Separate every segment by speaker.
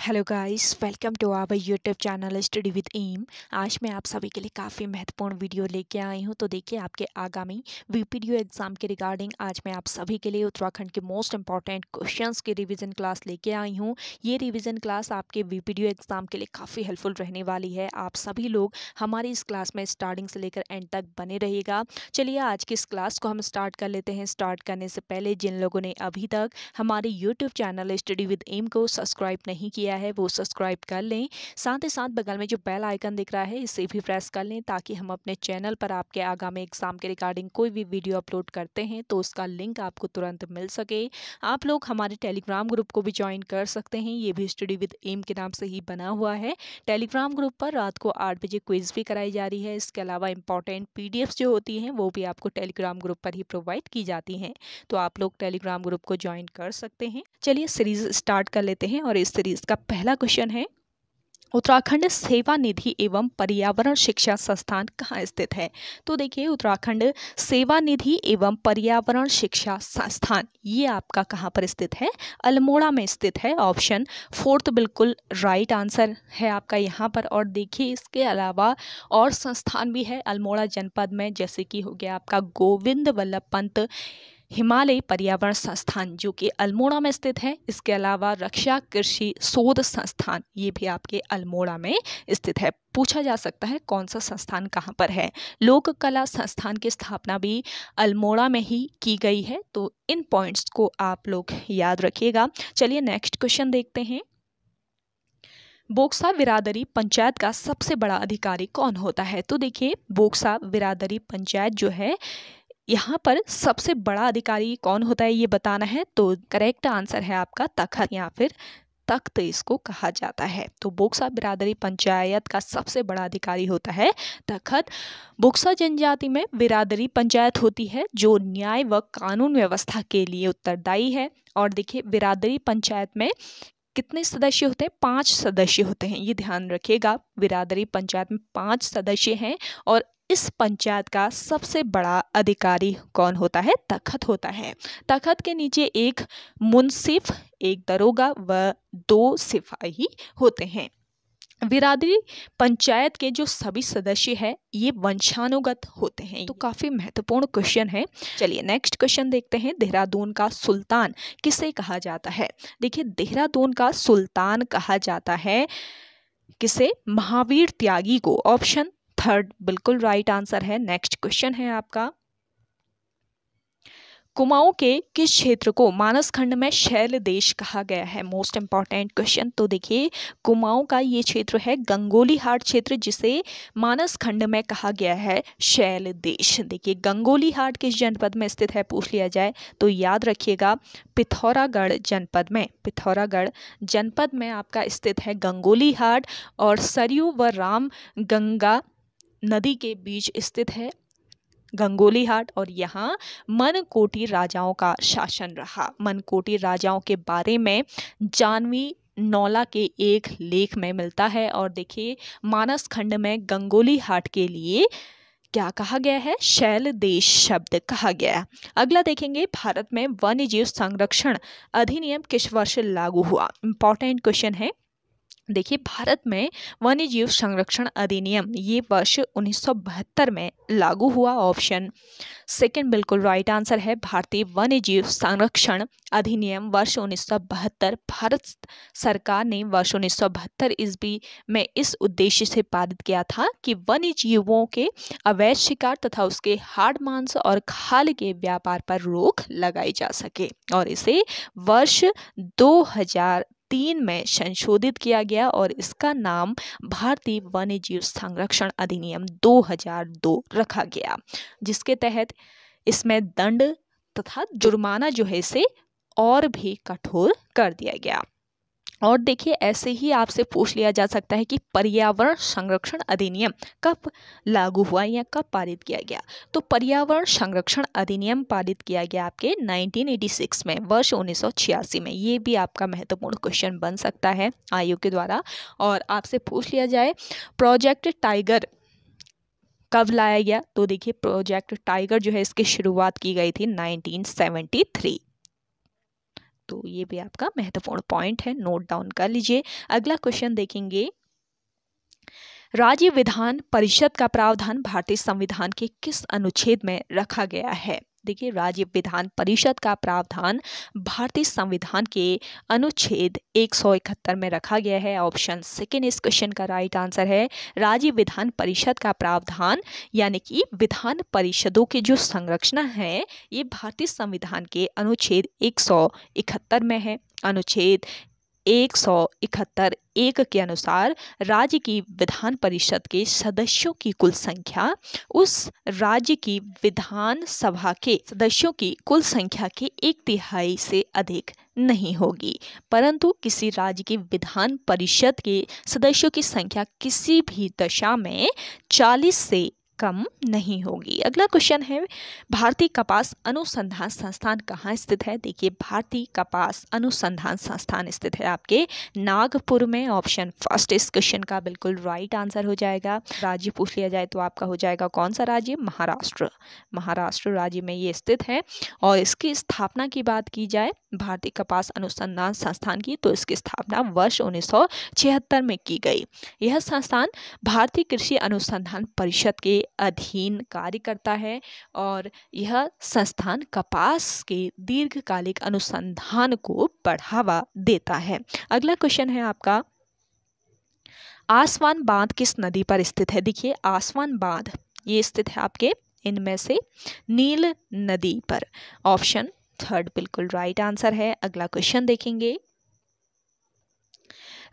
Speaker 1: Hello guys welcome to our YouTube channel study with M आज मैं आप सभी के लिए काफ़ी महत्वपूर्ण वीडियो लेके आई हूं तो देखिए आपके आगामी वीपीडीओ एग्ज़ाम के रिगार्डिंग आज मैं आप सभी के लिए उत्तराखंड के मोस्ट इंपॉर्टेंट क्वेश्चंस के रिवीजन क्लास लेके आई हूं ये रिवीजन क्लास आपके वीपीडीओ एग्ज़ाम के लिए काफ़ी हेल्पफुल रहने वाली है आप सभी लोग हमारी इस क्लास में स्टार्टिंग से लेकर एंड तक बने रहेगा चलिए आज की इस क्लास को हम स्टार्ट कर लेते हैं स्टार्ट करने से पहले जिन लोगों ने अभी तक हमारे YouTube channel study with M को सब्सक्राइब नहीं किया किया है वो सब्सक्राइब कर लें साथ ही साथ बगल में जो बेल आइकन दिख रहा है इसे भी प्रेस कर लें ताकि हम अपने चैनल पर आपके आगामी एग्ज़ाम के रिगार्डिंग कोई भी वीडियो अपलोड करते हैं तो उसका लिंक आपको तुरंत मिल सके आप लोग हमारे टेलीग्राम ग्रुप को भी ज्वाइन कर सकते हैं ये भी स्टडी विद एम के नाम से ही बना हुआ है टेलीग्राम ग्रुप पर रात को आठ बजे क्विज भी कराई जा रही है इसके अलावा इंपॉर्टेंट पी जो होती हैं वो भी आपको टेलीग्राम ग्रुप पर ही प्रोवाइड की जाती हैं तो आप लोग टेलीग्राम ग्रुप को ज्वाइन कर सकते हैं चलिए सीरीज़ स्टार्ट कर लेते हैं और इस सीरीज़ का का पहला क्वेश्चन है उत्तराखंड सेवा निधि एवं पर्यावरण शिक्षा संस्थान कहाँ स्थित है तो देखिए उत्तराखंड सेवा निधि एवं पर्यावरण शिक्षा संस्थान ये आपका कहाँ पर स्थित है अल्मोड़ा में स्थित है ऑप्शन फोर्थ तो बिल्कुल राइट आंसर है आपका यहाँ पर और देखिए इसके अलावा और संस्थान भी है अल्मोड़ा जनपद में जैसे कि हो गया आपका गोविंद वल्लभ पंत हिमालय पर्यावरण संस्थान जो कि अल्मोड़ा में स्थित है इसके अलावा रक्षा कृषि शोध संस्थान ये भी आपके अल्मोड़ा में स्थित है पूछा जा सकता है कौन सा संस्थान कहाँ पर है लोक कला संस्थान की स्थापना भी अल्मोड़ा में ही की गई है तो इन पॉइंट्स को आप लोग याद रखिएगा चलिए नेक्स्ट क्वेश्चन देखते हैं बोक्सा बिरादरी पंचायत का सबसे बड़ा अधिकारी कौन होता है तो देखिए बोक्सा बिरादरी पंचायत जो है यहाँ पर सबसे बड़ा अधिकारी कौन होता है ये बताना है तो करेक्ट आंसर है आपका तखत या फिर तख्त इसको कहा जाता है तो बोक्सा बिरादरी पंचायत का सबसे बड़ा अधिकारी होता है तखत बोक्सा जनजाति में बिरादरी पंचायत होती है जो न्याय व कानून व्यवस्था के लिए उत्तरदायी है और देखिए बिरादरी पंचायत में कितने सदस्य होते हैं पांच सदस्य होते हैं ये ध्यान रखिएगा बिरादरी पंचायत में पांच सदस्य हैं और इस पंचायत का सबसे बड़ा अधिकारी कौन होता है तखत होता है तखत के नीचे एक मुनसिफ एक दरोगा व दो सिपाही होते हैं विरादरी पंचायत के जो सभी सदस्य हैं ये वंशानुगत होते हैं तो काफ़ी महत्वपूर्ण क्वेश्चन है चलिए नेक्स्ट क्वेश्चन देखते हैं देहरादून का सुल्तान किसे कहा जाता है देखिए देहरादून का सुल्तान कहा जाता है किसे महावीर त्यागी को ऑप्शन थर्ड बिल्कुल राइट आंसर है नेक्स्ट क्वेश्चन है आपका कुमाऊं के किस क्षेत्र को मानस खंड में शैल देश कहा गया है मोस्ट इम्पॉर्टेंट क्वेश्चन तो देखिए कुमाऊं का ये क्षेत्र है गंगोली हाट क्षेत्र जिसे मानस खंड में कहा गया है शैल देश देखिए गंगोली हाट किस जनपद में स्थित है पूछ लिया जाए तो याद रखिएगा पिथौरागढ़ जनपद में पिथौरागढ़ जनपद में आपका स्थित है गंगोली हाट और सरयू व राम गंगा नदी के बीच स्थित है गंगोली हाट और यहाँ मनकोटी राजाओं का शासन रहा मनकोटी राजाओं के बारे में जानवी नौला के एक लेख में मिलता है और देखिए मानस खंड में गंगोली हाट के लिए क्या कहा गया है शैल देश शब्द कहा गया है अगला देखेंगे भारत में वन्य जीव संरक्षण अधिनियम किस वर्ष लागू हुआ इंपॉर्टेंट क्वेश्चन है देखिए भारत में वन्य जीव संरक्षण अधिनियम ये वर्ष उन्नीस में लागू हुआ ऑप्शन सेकंड बिल्कुल राइट आंसर है भारतीय वन्य जीव संरक्षण अधिनियम वर्ष उन्नीस भारत सरकार ने वर्ष उन्नीस सौ बहत्तर ईस्वी में इस उद्देश्य से पारित किया था कि वन्य जीवों के अवैध शिकार तथा उसके हार्ड मांस और खाल के व्यापार पर रोक लगाई जा सके और इसे वर्ष दो तीन में संशोधित किया गया और इसका नाम भारतीय वन्य जीव संरक्षण अधिनियम 2002 रखा गया जिसके तहत इसमें दंड तथा जुर्माना जो है इसे और भी कठोर कर दिया गया और देखिए ऐसे ही आपसे पूछ लिया जा सकता है कि पर्यावरण संरक्षण अधिनियम कब लागू हुआ या कब पारित किया गया तो पर्यावरण संरक्षण अधिनियम पारित किया गया आपके 1986 में वर्ष 1986 में ये भी आपका महत्वपूर्ण क्वेश्चन बन सकता है आयोग के द्वारा और आपसे पूछ लिया जाए प्रोजेक्ट टाइगर कब लाया गया तो देखिए प्रोजेक्ट टाइगर जो है इसकी शुरुआत की गई थी नाइनटीन तो ये भी आपका महत्वपूर्ण पॉइंट है नोट डाउन कर लीजिए अगला क्वेश्चन देखेंगे राज्य विधान परिषद का प्रावधान भारतीय संविधान के किस अनुच्छेद में रखा गया है देखिए राज्य विधान परिषद का प्रावधान भारतीय संविधान के अनुच्छेद इकहत्तर में रखा गया है ऑप्शन सेकेंड इस क्वेश्चन का राइट आंसर है राज्य विधान परिषद का प्रावधान यानी कि विधान परिषदों के जो संरचना है ये भारतीय संविधान के अनुच्छेद इकहत्तर में है अनुच्छेद एक सौ इकहत्तर एक के अनुसार राज्य की विधान परिषद के सदस्यों की कुल संख्या उस राज्य की विधान सभा के सदस्यों की कुल संख्या के एक तिहाई से अधिक नहीं होगी परंतु किसी राज्य की विधान परिषद के सदस्यों की संख्या किसी भी दशा में 40 से कम नहीं होगी अगला क्वेश्चन है भारतीय कपास अनुसंधान संस्थान कहाँ स्थित है देखिए भारतीय कपास अनुसंधान संस्थान स्थित है आपके नागपुर में ऑप्शन फर्स्ट इस क्वेश्चन का बिल्कुल राइट आंसर हो जाएगा राज्य पूछ लिया जाए तो आपका हो जाएगा कौन सा राज्य महाराष्ट्र महाराष्ट्र राज्य में ये स्थित है और इसकी स्थापना की बात की जाए भारतीय कपास अनुसंधान संस्थान की तो इसकी स्थापना वर्ष उन्नीस में की गई यह संस्थान भारतीय कृषि अनुसंधान परिषद के अधीन कार्य करता है और यह संस्थान कपास के दीर्घकालिक अनुसंधान को बढ़ावा देता है अगला क्वेश्चन है आपका आसवान बांध किस नदी पर स्थित है देखिए आसवान बांध ये स्थित है आपके इनमें से नील नदी पर ऑप्शन थर्ड बिल्कुल राइट आंसर है अगला क्वेश्चन देखेंगे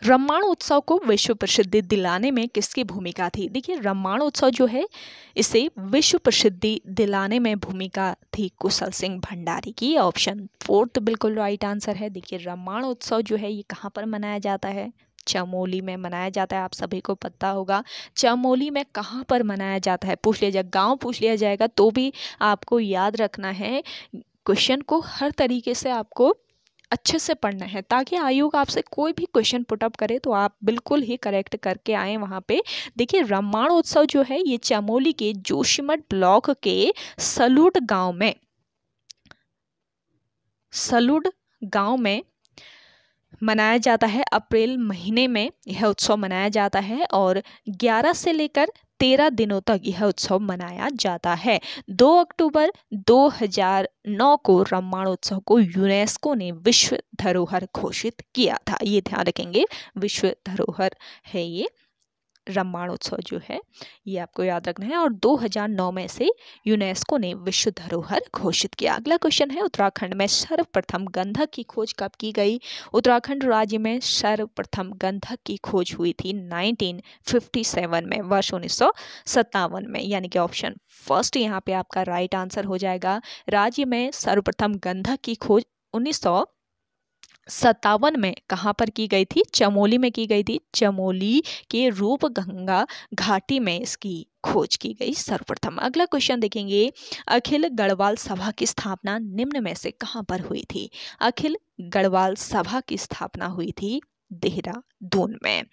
Speaker 1: रामायण उत्सव को विश्व प्रसिद्धि दिलाने में किसकी भूमिका थी देखिए रामायण उत्सव जो है इसे विश्व प्रसिद्धि दिलाने में भूमिका थी कुशल सिंह भंडारी की ऑप्शन फोर्थ तो बिल्कुल राइट आंसर है देखिए रामायण उत्सव जो है ये कहाँ पर मनाया जाता है चमोली में मनाया जाता है आप सभी को पता होगा चमोली में कहाँ पर मनाया जाता है पूछ लिया जाए गाँव पूछ लिया जाएगा तो भी आपको याद रखना है क्वेश्चन को हर तरीके से आपको अच्छे से पढ़ना है ताकि आयोग आपसे कोई भी क्वेश्चन पुटअप करे तो आप बिल्कुल ही करेक्ट करके आए वहाँ पे देखिए रामायणोत्सव जो है ये चमोली के जोशीमठ ब्लॉक के सलूट गांव में सलूड गांव में मनाया जाता है अप्रैल महीने में यह उत्सव मनाया जाता है और 11 से लेकर तेरह दिनों तक यह उत्सव मनाया जाता है दो अक्टूबर 2009 को रामायण उत्सव को यूनेस्को ने विश्व धरोहर घोषित किया था ये ध्यान रखेंगे विश्व धरोहर है ये उत्सव जो है ये आपको याद रखना है और 2009 में से यूनेस्को ने विश्व धरोहर घोषित किया अगला क्वेश्चन है उत्तराखंड में सर्वप्रथम गंधक की खोज कब की गई उत्तराखंड राज्य में सर्वप्रथम गंधक की खोज हुई थी 1957 में वर्ष उन्नीस में यानी कि ऑप्शन फर्स्ट यहाँ पे आपका राइट आंसर हो जाएगा राज्य में सर्वप्रथम गंधक की खोज उन्नीस सत्तावन में कहाँ पर की गई थी चमोली में की गई थी चमोली के रूप गंगा घाटी में इसकी खोज की गई सर्वप्रथम अगला क्वेश्चन देखेंगे अखिल गढ़वाल सभा की स्थापना निम्न में से कहाँ पर हुई थी अखिल गढ़वाल सभा की स्थापना हुई थी देहरादून में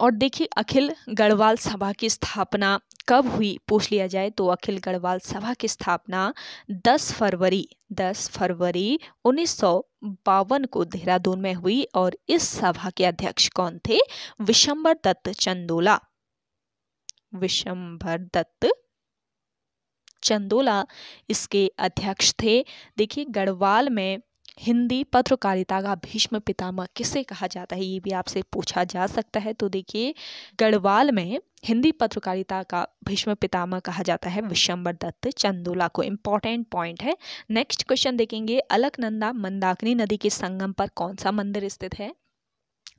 Speaker 1: और देखिए अखिल गढ़वाल सभा की स्थापना कब हुई पूछ लिया जाए तो अखिल गढ़वाल सभा की स्थापना 10 फरवरी 10 फरवरी उन्नीस बावन को देहरादून में हुई और इस सभा के अध्यक्ष कौन थे विशंबर दत्त चंदोला विशंबर दत्त चंदोला इसके अध्यक्ष थे देखिए गढ़वाल में हिंदी पत्रकारिता का भीष्म पितामह किसे कहा जाता है ये भी आपसे पूछा जा सकता है तो देखिए गढ़वाल में हिंदी पत्रकारिता का भीष्म पितामह कहा जाता है हम्म। विश्वम्बर दत्त चंदोला को इम्पॉर्टेंट पॉइंट है नेक्स्ट क्वेश्चन देखेंगे अलकनंदा मंदाकिनी नदी के संगम पर कौन सा मंदिर स्थित है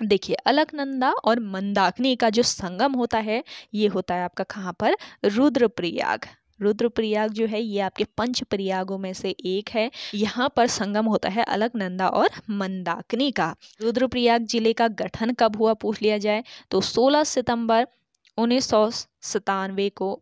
Speaker 1: देखिए अलकनंदा और मंदाकिनी का जो संगम होता है ये होता है आपका कहाँ पर रुद्रप्रयाग रुद्रप्रयाग जो है ये आपके पंच प्रयागों में से एक है यहाँ पर संगम होता है अलकनंदा और मंदाकिनी का रुद्रप्रयाग जिले का गठन कब हुआ पूछ लिया जाए तो 16 सितंबर उन्नीस को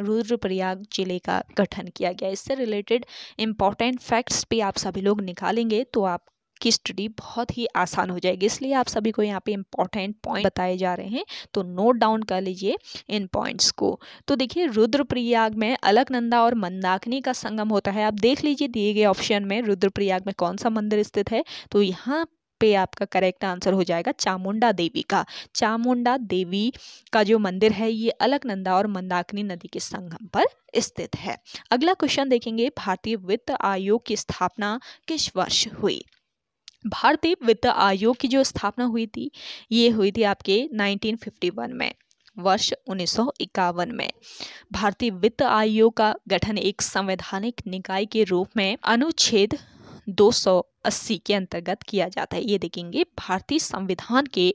Speaker 1: रुद्रप्रयाग जिले का गठन किया गया इससे रिलेटेड इम्पॉर्टेंट फैक्ट्स भी आप सभी लोग निकालेंगे तो आप आपकी स्टडी बहुत ही आसान हो जाएगी इसलिए आप सभी को यहाँ पे इम्पॉर्टेंट पॉइंट बताए जा रहे हैं तो नोट डाउन कर लीजिए इन पॉइंट्स को तो देखिए रुद्रप्रयाग में अलकनंदा और मंदाकिनी का संगम होता है आप देख लीजिए दिए गए ऑप्शन में रुद्रप्रयाग में कौन सा मंदिर स्थित है तो यहाँ पे आपका करेक्ट आंसर हो जाएगा चामुंडा देवी का चामुंडा देवी का जो मंदिर है ये अलकनंदा और मंदाकिनी नदी के संगम पर स्थित है अगला क्वेश्चन देखेंगे भारतीय वित्त आयोग की स्थापना किस वर्ष हुई भारतीय वित्त आयोग की जो स्थापना हुई थी ये हुई थी आपके 1951 में वर्ष उन्नीस में भारतीय वित्त आयोग का गठन एक संवैधानिक निकाय के रूप में अनुच्छेद 280 के अंतर्गत किया जाता है ये देखेंगे भारतीय संविधान के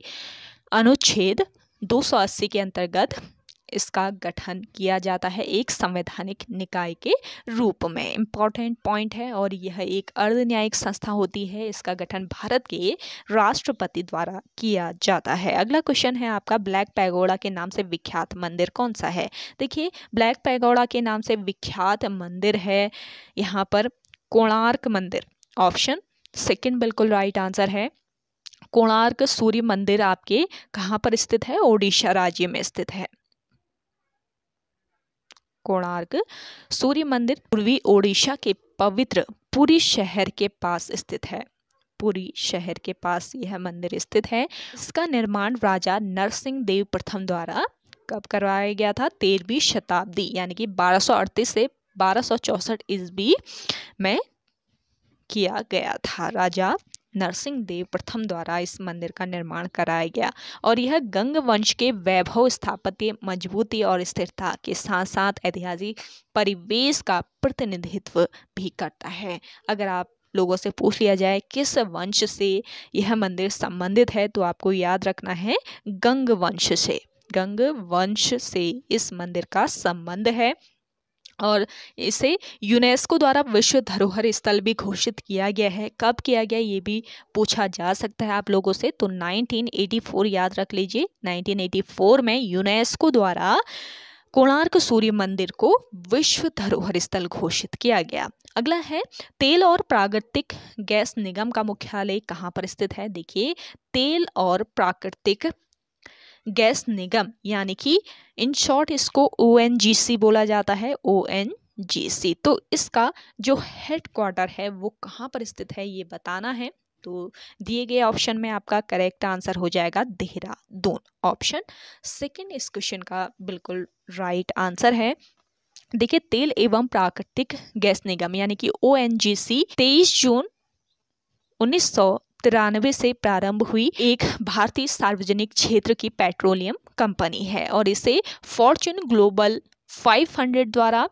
Speaker 1: अनुच्छेद 280 के अंतर्गत इसका गठन किया जाता है एक संवैधानिक निकाय के रूप में इम्पॉर्टेंट पॉइंट है और यह एक अर्ध न्यायिक संस्था होती है इसका गठन भारत के राष्ट्रपति द्वारा किया जाता है अगला क्वेश्चन है आपका ब्लैक पैगोड़ा के नाम से विख्यात मंदिर कौन सा है देखिए ब्लैक पैगोड़ा के नाम से विख्यात मंदिर है यहाँ पर कोणार्क मंदिर ऑप्शन सेकेंड बिल्कुल राइट आंसर है कोणार्क सूर्य मंदिर आपके कहाँ पर स्थित है ओडिशा राज्य में स्थित है कोणार्क सूर्य मंदिर पूर्वी ओडिशा के पवित्र पुरी शहर के पास स्थित है पुरी शहर के पास यह मंदिर स्थित है इसका निर्माण राजा नरसिंह देव प्रथम द्वारा कब करवाया गया था तेरहवीं शताब्दी यानी कि 1238 से बारह ईस्वी में किया गया था राजा नरसिंह देव प्रथम द्वारा इस मंदिर का निर्माण कराया गया और यह गंग वंश के वैभव स्थापत्य मजबूती और स्थिरता के साथ साथ ऐतिहासिक परिवेश का प्रतिनिधित्व भी करता है अगर आप लोगों से पूछ लिया जाए किस वंश से यह मंदिर संबंधित है तो आपको याद रखना है गंग वंश से गंग वंश से इस मंदिर का संबंध है और इसे यूनेस्को द्वारा विश्व धरोहर स्थल भी घोषित किया गया है कब किया गया ये भी पूछा जा सकता है आप लोगों से तो 1984 याद रख लीजिए 1984 में यूनेस्को द्वारा कोणार्क सूर्य मंदिर को विश्व धरोहर स्थल घोषित किया गया अगला है तेल और प्राकृतिक गैस निगम का मुख्यालय कहाँ पर स्थित है देखिए तेल और प्राकृतिक गैस निगम यानी कि इन शॉर्ट इसको ओ बोला जाता है ओ जी तो इसका जो हेड क्वार्टर है वो कहाँ पर स्थित है ये बताना है तो दिए गए ऑप्शन में आपका करेक्ट आंसर हो जाएगा देहरादून ऑप्शन सेकंड इस क्वेश्चन का बिल्कुल राइट आंसर है देखिए तेल एवं प्राकृतिक गैस निगम यानी कि ओ एन जी सी तेईस जून उन्नीस सौ तिरानवे से प्रारंभ हुई एक भारतीय सार्वजनिक क्षेत्र की पेट्रोलियम कंपनी है और इसे फॉर्च्यून ग्लोबल 500 द्वारा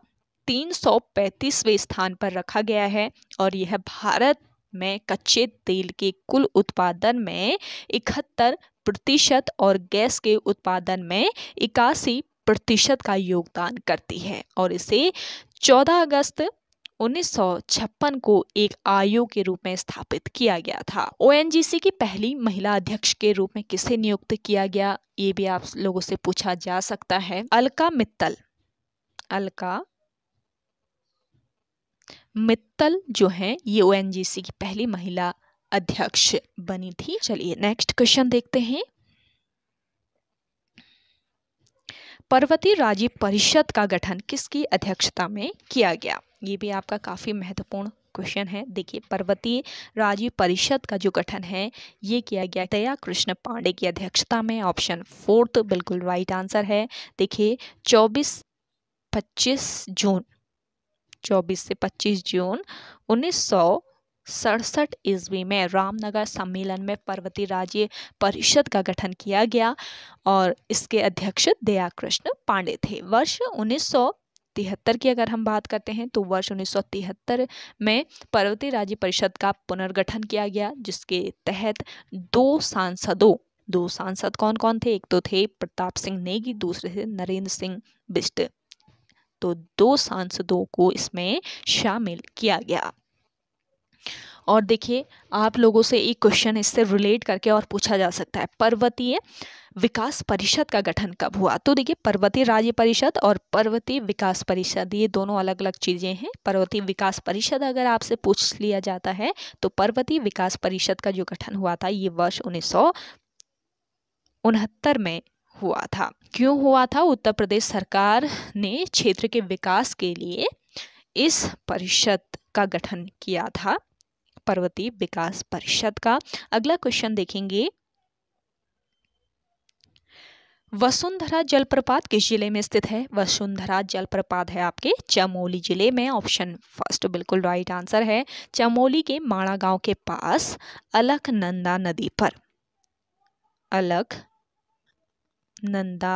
Speaker 1: 335वें स्थान पर रखा गया है और यह भारत में कच्चे तेल के कुल उत्पादन में इकहत्तर प्रतिशत और गैस के उत्पादन में इक्यासी प्रतिशत का योगदान करती है और इसे 14 अगस्त उन्नीस को एक आयोग के रूप में स्थापित किया गया था ओएनजीसी की पहली महिला अध्यक्ष के रूप में किसे नियुक्त किया गया ये भी आप लोगों से पूछा जा सकता है अलका मित्तल अलका मित्तल जो है ये ओएनजीसी की पहली महिला अध्यक्ष बनी थी चलिए नेक्स्ट क्वेश्चन देखते हैं पर्वतीय राज्य परिषद का गठन किसकी अध्यक्षता में किया गया ये भी आपका काफ़ी महत्वपूर्ण क्वेश्चन है देखिए पर्वतीय राज्य परिषद का जो गठन है ये किया गया दया कृष्ण पांडे की अध्यक्षता में ऑप्शन फोर्थ तो बिल्कुल राइट आंसर है देखिए 24 पच्चीस जून 24 से 25 जून उन्नीस सड़सठ ईस्वी में रामनगर सम्मेलन में पर्वतीय राज्य परिषद का गठन किया गया और इसके अध्यक्ष दया कृष्ण पांडे थे वर्ष उन्नीस तिहत्तर की अगर हम बात करते हैं तो वर्ष तिहत्तर में पर्वतीय राज्य परिषद का पुनर्गठन किया गया जिसके तहत दो सांसदों दो सांसद कौन कौन थे एक तो थे प्रताप सिंह नेगी दूसरे थे नरेंद्र सिंह बिस्ट तो दो सांसदों को इसमें शामिल किया गया और देखिए आप लोगों से एक क्वेश्चन इससे रिलेट करके और पूछा जा सकता है पर्वतीय विकास परिषद का गठन कब हुआ तो देखिए पर्वतीय राज्य परिषद और पर्वतीय विकास परिषद ये दोनों अलग अलग चीज़ें हैं पर्वतीय विकास परिषद अगर आपसे पूछ लिया जाता है तो पर्वतीय विकास परिषद का जो गठन हुआ था ये वर्ष उन्नीस उनहत्तर में हुआ था क्यों हुआ था उत्तर प्रदेश सरकार ने क्षेत्र के विकास के लिए इस परिषद का गठन किया था पर्वतीय विकास परिषद का अगला क्वेश्चन देखेंगे वसुंधरा जलप्रपात किस जिले में स्थित है वसुंधरा जलप्रपात है आपके चमोली जिले में ऑप्शन फर्स्ट बिल्कुल राइट आंसर है चमोली के माणा गांव के पास अलकनंदा नदी पर अलक नंदा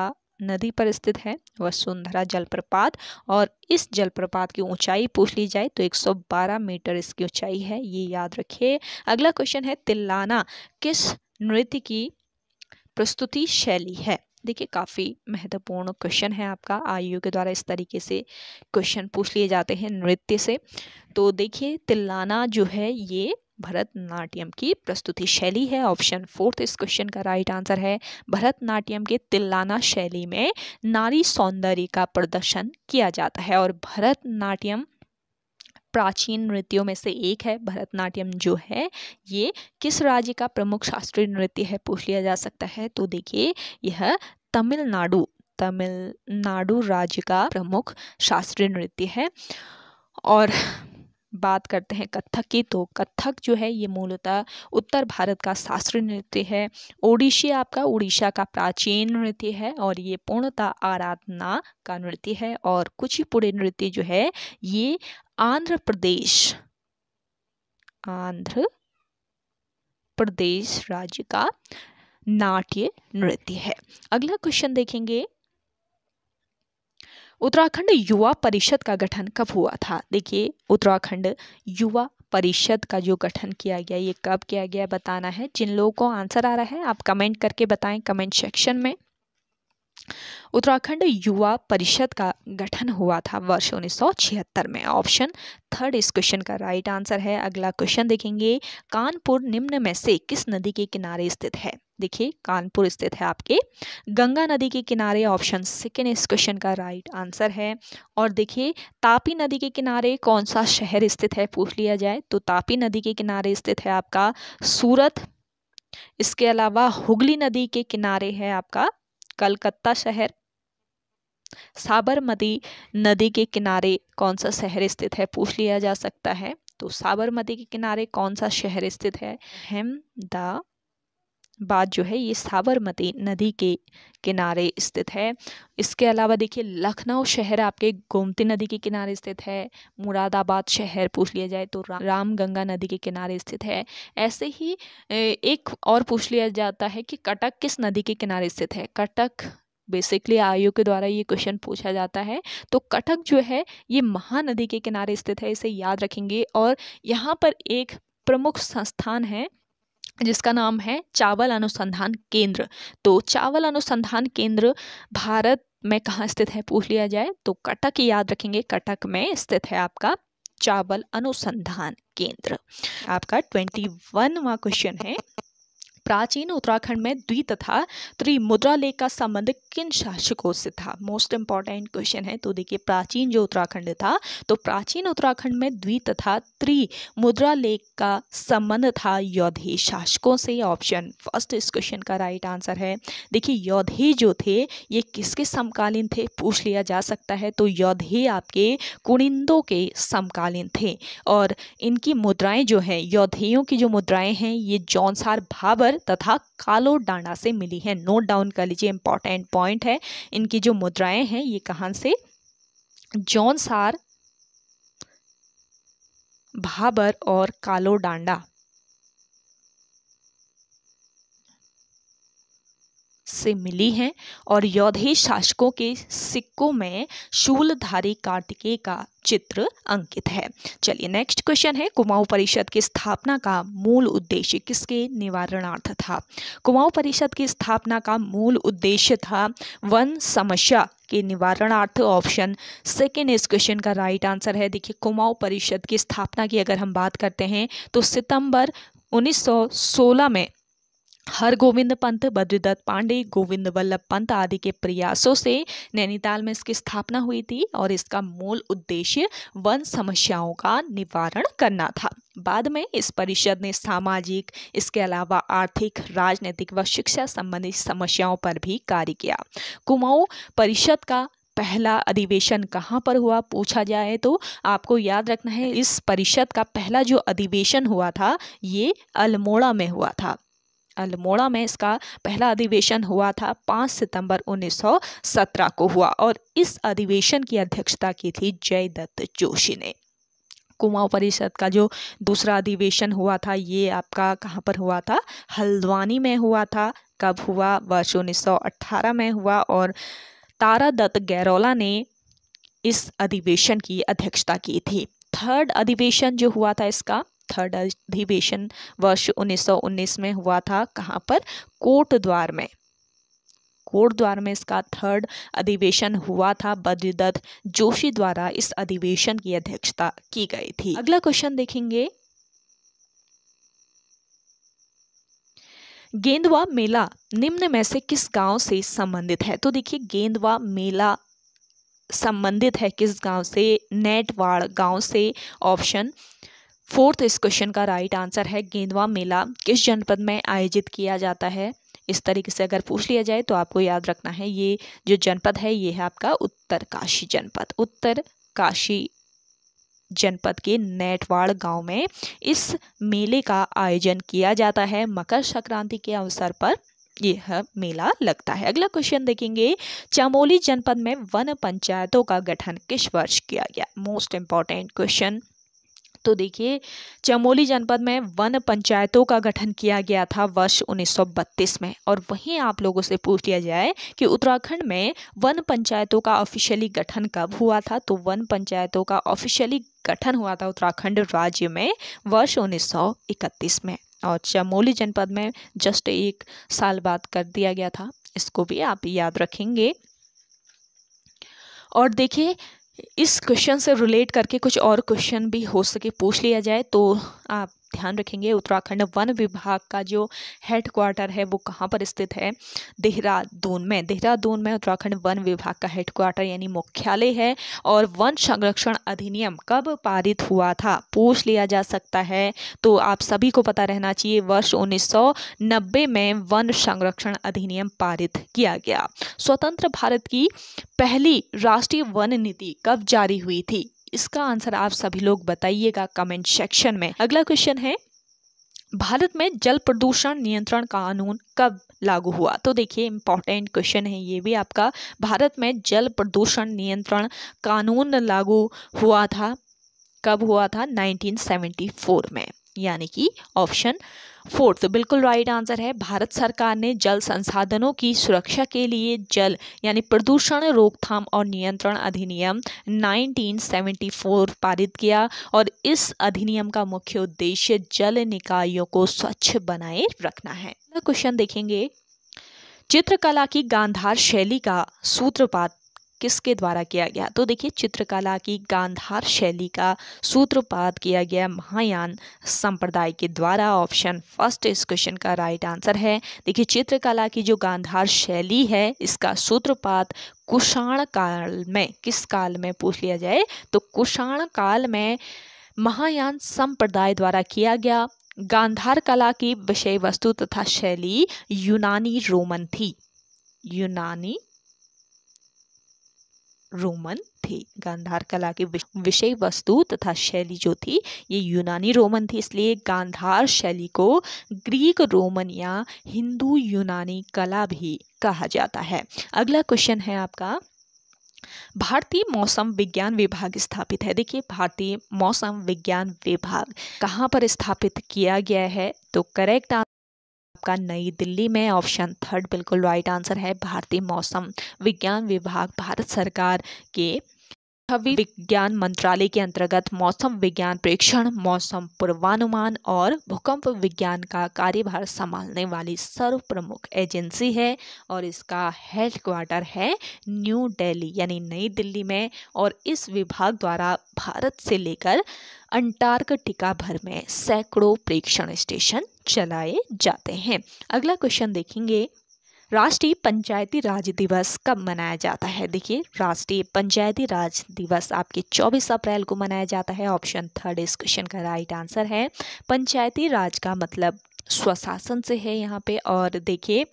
Speaker 1: नदी पर स्थित है वसुंधरा जलप्रपात और इस जलप्रपात की ऊंचाई पूछ ली जाए तो 112 मीटर इसकी ऊंचाई है ये याद रखिए अगला क्वेश्चन है तिल्लाना किस नृत्य की प्रस्तुति शैली है देखिए काफ़ी महत्वपूर्ण क्वेश्चन है आपका आयु के द्वारा इस तरीके से क्वेश्चन पूछ लिए जाते हैं नृत्य से तो देखिए तिल्लाना जो है ये भरतनाट्यम की प्रस्तुति शैली है ऑप्शन फोर्थ तो इस क्वेश्चन का राइट आंसर है भरतनाट्यम के तिल्लाना शैली में नारी सौंदर्य का प्रदर्शन किया जाता है और भरतनाट्यम प्राचीन नृत्यों में से एक है भरतनाट्यम जो है ये किस राज्य का प्रमुख शास्त्रीय नृत्य है पूछ लिया जा सकता है तो देखिए यह तमिलनाडु तमिलनाडु राज्य का प्रमुख शास्त्रीय नृत्य है और बात करते हैं कथक की तो कथक जो है ये मूलतः उत्तर भारत का शास्त्रीय नृत्य है ओडिशी आपका उड़ीसा का प्राचीन नृत्य है और ये पूर्णतः आराधना का नृत्य है और कुछ ही पूरे नृत्य जो है ये आंध्र प्रदेश आंध्र प्रदेश राज्य का नाट्य नृत्य है अगला क्वेश्चन देखेंगे उत्तराखंड युवा परिषद का गठन कब हुआ था देखिए उत्तराखंड युवा परिषद का जो गठन किया गया ये कब किया गया बताना है जिन लोगों को आंसर आ रहा है आप कमेंट करके बताएं कमेंट सेक्शन में उत्तराखंड युवा परिषद का गठन हुआ था वर्ष छिहत्तर में ऑप्शन थर्ड इस क्वेश्चन का राइट आंसर है अगला क्वेश्चन देखेंगे कानपुर निम्न में से किस नदी के किनारे स्थित है देखिए कानपुर स्थित है आपके गंगा नदी के किनारे ऑप्शन सेकेंड इस क्वेश्चन का राइट आंसर है और देखिए तापी नदी के किनारे कौन सा शहर स्थित है पूछ लिया जाए तो तापी नदी के किनारे स्थित है आपका सूरत इसके अलावा हुगली नदी के किनारे है आपका कलकत्ता शहर साबरमती नदी के किनारे कौन सा शहर स्थित है पूछ लिया जा सकता है तो साबरमती के किनारे कौन सा शहर स्थित है अहमदा बाद जो है ये साबरमती नदी के किनारे स्थित है इसके अलावा देखिए लखनऊ शहर आपके गोमती नदी के किनारे स्थित है मुरादाबाद शहर पूछ लिया जाए तो रा, राम गंगा नदी के किनारे स्थित है ऐसे ही एक और पूछ लिया जाता है कि कटक किस नदी के किनारे स्थित है कटक बेसिकली आयोग के द्वारा ये क्वेश्चन पूछा जाता है तो कटक जो है ये महानदी के किनारे स्थित है इसे याद रखेंगे और यहाँ पर एक प्रमुख संस्थान है जिसका नाम है चावल अनुसंधान केंद्र तो चावल अनुसंधान केंद्र भारत में कहाँ स्थित है पूछ लिया जाए तो कटक याद रखेंगे कटक में स्थित है आपका चावल अनुसंधान केंद्र आपका ट्वेंटी वनवा क्वेश्चन है प्राचीन उत्तराखंड में द्वि तथा त्रिमुद्रा लेख का संबंध किन शासकों से था मोस्ट इंपॉर्टेंट क्वेश्चन है तो देखिए प्राचीन जो उत्तराखंड था तो प्राचीन उत्तराखंड में द्वि तथा त्रिमुद्रा लेख का संबंध था योधे शासकों से ऑप्शन फर्स्ट इस क्वेश्चन का राइट आंसर है देखिए योधे जो थे ये किसके समकालीन थे पूछ लिया जा सकता है तो योधे आपके कुणिंदों के समकालीन थे और इनकी मुद्राएं जो हैं योधेयों की जो मुद्राएं हैं ये जौनसार भाबर तथा कालो डांडा से मिली है नोट डाउन कर लीजिए इंपॉर्टेंट पॉइंट है इनकी जो मुद्राएं हैं ये कहाँ से जॉनसार भाबर और कालो डांडा से मिली हैं और यौधे शासकों के सिक्कों में शूलधारी कार्तिकेय का चित्र अंकित है चलिए नेक्स्ट क्वेश्चन है कुमाऊं परिषद की स्थापना का मूल उद्देश्य किसके निवारणार्थ था कुमाऊं परिषद की स्थापना का मूल उद्देश्य था वन समस्या के निवारणार्थ ऑप्शन सेकेंड इस क्वेश्चन का राइट आंसर है देखिए कुमाऊं परिषद की स्थापना की अगर हम बात करते हैं तो सितंबर 1916 में हरगोविंद पंत बद्रीदत्त पांडे गोविंद वल्लभ पंत आदि के प्रयासों से नैनीताल में इसकी स्थापना हुई थी और इसका मूल उद्देश्य वन समस्याओं का निवारण करना था बाद में इस परिषद ने सामाजिक इसके अलावा आर्थिक राजनीतिक व शिक्षा संबंधी समस्याओं पर भी कार्य किया कुमाऊं परिषद का पहला अधिवेशन कहाँ पर हुआ पूछा जाए तो आपको याद रखना है इस परिषद का पहला जो अधिवेशन हुआ था ये अल्मोड़ा में हुआ था अल्मोड़ा में इसका पहला अधिवेशन हुआ था 5 सितंबर 1917 को हुआ और इस अधिवेशन की अध्यक्षता की थी जयदत्त जोशी ने कुमाऊं परिषद का जो दूसरा अधिवेशन हुआ था ये आपका कहाँ पर हुआ था हल्द्वानी में हुआ था कब हुआ वर्ष 1918 में हुआ और तारा दत्त गैरोला ने इस अधिवेशन की अध्यक्षता की थी थर्ड अधिवेशन जो हुआ था इसका थर्ड अधिवेशन वर्ष 1919 में हुआ था कहाँ पर कोटद्वार में कोटद्वार में इसका थर्ड अधिवेशन हुआ था बद्रीदत्त जोशी द्वारा इस अधिवेशन की अध्यक्षता की गई थी अगला क्वेश्चन देखेंगे गेंदवा मेला निम्न में से किस गांव से संबंधित है तो देखिए गेंदवा मेला संबंधित है किस गांव से नेटवाड़ गांव से ऑप्शन फोर्थ इस क्वेश्चन का राइट आंसर है गेंदवा मेला किस जनपद में आयोजित किया जाता है इस तरीके से अगर पूछ लिया जाए तो आपको याद रखना है ये जो जनपद है ये है आपका उत्तर काशी जनपद उत्तर काशी जनपद के नेटवाड़ गांव में इस मेले का आयोजन किया जाता है मकर संक्रांति के अवसर पर यह मेला लगता है अगला क्वेश्चन देखेंगे चमोली जनपद में वन पंचायतों का गठन किस वर्ष किया गया मोस्ट इम्पॉर्टेंट क्वेश्चन तो देखिए चमोली जनपद में वन पंचायतों का गठन किया गया था वर्ष 1932 में और वहीं आप लोगों से पूछ लिया जाए कि उत्तराखंड में वन पंचायतों का ऑफिशियली गठन कब हुआ था तो वन पंचायतों का ऑफिशियली गठन हुआ था उत्तराखंड राज्य में वर्ष 1931 में और चमोली जनपद में जस्ट एक साल बाद कर दिया गया था इसको भी आप याद रखेंगे और देखिए इस क्वेश्चन से रिलेट करके कुछ और क्वेश्चन भी हो सके पूछ लिया जाए तो आप ध्यान रखेंगे उत्तराखंड वन विभाग का जो हेड क्वार्टर है वो कहाँ पर स्थित है देहरादून में देहरादून में उत्तराखंड वन विभाग का हेड क्वार्टर यानी मुख्यालय है और वन संरक्षण अधिनियम कब पारित हुआ था पूछ लिया जा सकता है तो आप सभी को पता रहना चाहिए वर्ष उन्नीस में वन संरक्षण अधिनियम पारित किया गया स्वतंत्र भारत की पहली राष्ट्रीय वन नीति कब जारी हुई थी इसका आंसर आप सभी लोग बताइएगा कमेंट सेक्शन में अगला क्वेश्चन है भारत में जल प्रदूषण नियंत्रण कानून कब लागू हुआ तो देखिए इम्पॉर्टेंट क्वेश्चन है ये भी आपका भारत में जल प्रदूषण नियंत्रण कानून लागू हुआ था कब हुआ था 1974 में यानी कि ऑप्शन फोर्थ बिल्कुल राइट आंसर है भारत सरकार ने जल संसाधनों की सुरक्षा के लिए जल यानी प्रदूषण रोकथाम और नियंत्रण अधिनियम 1974 पारित किया और इस अधिनियम का मुख्य उद्देश्य जल निकायों को स्वच्छ बनाए रखना है क्वेश्चन देखेंगे चित्रकला की गांधार शैली का सूत्रपात किसके द्वारा किया गया तो देखिए चित्रकला की गांधार शैली का सूत्रपात किया गया महायान संप्रदाय के द्वारा ऑप्शन फर्स्ट इस क्वेश्चन का राइट आंसर है देखिए चित्रकला की जो गांधार शैली है इसका सूत्रपात कुषाण काल में किस काल में पूछ लिया जाए तो कुषाण काल में महायान संप्रदाय द्वारा किया गया गांधार कला की विषय वस्तु तथा शैली यूनानी रोमन थी यूनानी रोमन थी गांधार कला की विषय वस्तु तथा शैली जो थी ये यूनानी रोमन थी इसलिए गांधार शैली को ग्रीक रोमन या हिंदू यूनानी कला भी कहा जाता है अगला क्वेश्चन है आपका भारतीय मौसम विज्ञान विभाग स्थापित है देखिए भारतीय मौसम विज्ञान विभाग कहाँ पर स्थापित किया गया है तो करेक्ट आंसर आपका नई दिल्ली में ऑप्शन थर्ड बिल्कुल राइट आंसर है भारतीय मौसम विज्ञान विभाग भारत सरकार के छवि विज्ञान मंत्रालय के अंतर्गत मौसम विज्ञान प्रेक्षण मौसम पूर्वानुमान और भूकंप विज्ञान का कार्यभार संभालने वाली सर्व प्रमुख एजेंसी है और इसका हेड क्वार्टर है न्यू दिल्ली यानी नई दिल्ली में और इस विभाग द्वारा भारत से लेकर अंटार्कटिका भर में सैकड़ों प्रेक्षण स्टेशन चलाए जाते हैं अगला क्वेश्चन देखेंगे राष्ट्रीय पंचायती राज दिवस कब मनाया जाता है देखिए राष्ट्रीय पंचायती राज दिवस आपके 24 अप्रैल को मनाया जाता है ऑप्शन थर्ड इस क्वेश्चन का राइट आंसर है पंचायती राज का मतलब स्वशासन से है यहाँ पे और देखिए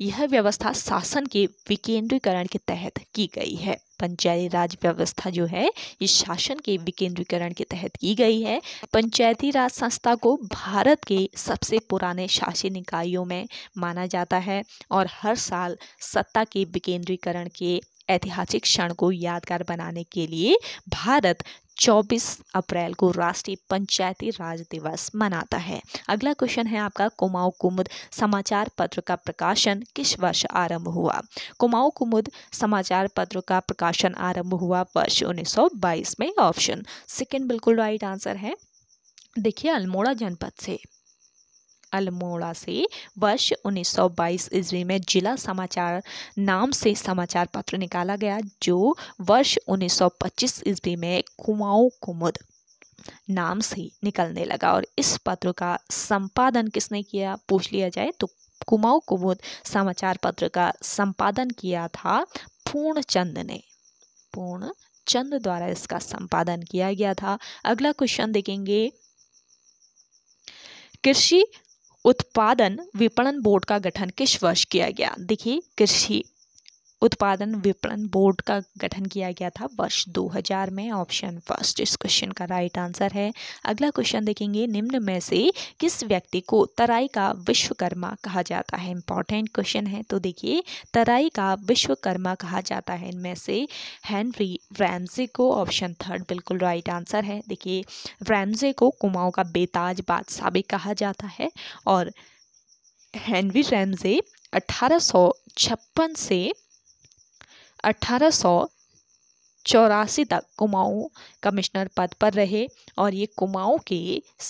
Speaker 1: यह व्यवस्था शासन के विकेंद्रीकरण के तहत की गई है पंचायती राज व्यवस्था जो है ये शासन के विकेंद्रीकरण के तहत की गई है पंचायती राज संस्था को भारत के सबसे पुराने शासन निकायों में माना जाता है और हर साल सत्ता के विकेंद्रीकरण के ऐतिहासिक क्षण को यादगार बनाने के लिए भारत 24 अप्रैल को राष्ट्रीय पंचायती राज दिवस मनाता है अगला क्वेश्चन है आपका कुमाऊ कुमुद समाचार पत्र का प्रकाशन किस वर्ष आरंभ हुआ कुमाऊ कुमुद समाचार पत्र का प्रकाशन आरंभ हुआ वर्ष 1922 में ऑप्शन सेकेंड बिल्कुल राइट आंसर है देखिए अल्मोड़ा जनपद से अल्मोड़ा से वर्ष 1922 ईस्वी में जिला समाचार नाम से समाचार पत्र निकाला गया जो वर्ष 1925 ईस्वी में कुमाऊ कुमुद नाम से निकलने लगा और इस पत्र का संपादन किसने किया पूछ लिया जाए तो कुमाऊ कुमुद समाचार पत्र का संपादन किया था पूर्णचंद ने पूर्ण चंद द्वारा इसका संपादन किया गया था अगला क्वेश्चन देखेंगे कृषि उत्पादन विपणन बोर्ड का गठन किस वर्ष किया गया देखिए कृषि उत्पादन विपणन बोर्ड का गठन किया गया था वर्ष 2000 में ऑप्शन फर्स्ट इस क्वेश्चन का राइट आंसर है अगला क्वेश्चन देखेंगे निम्न में से किस व्यक्ति को तराई का विश्वकर्मा कहा जाता है इंपॉर्टेंट क्वेश्चन है तो देखिए तराई का विश्वकर्मा कहा जाता है इनमें से हैंनरी रैमजे को ऑप्शन थर्ड बिल्कुल राइट आंसर है देखिए रैमजे को कुमाऊँ का बेताज बादशाह भी कहा जाता है और हैंनरी रैमजे छप्पन से अठारह सौ चौरासी तक कुमाऊं कमिश्नर पद पर रहे और ये कुमाऊं के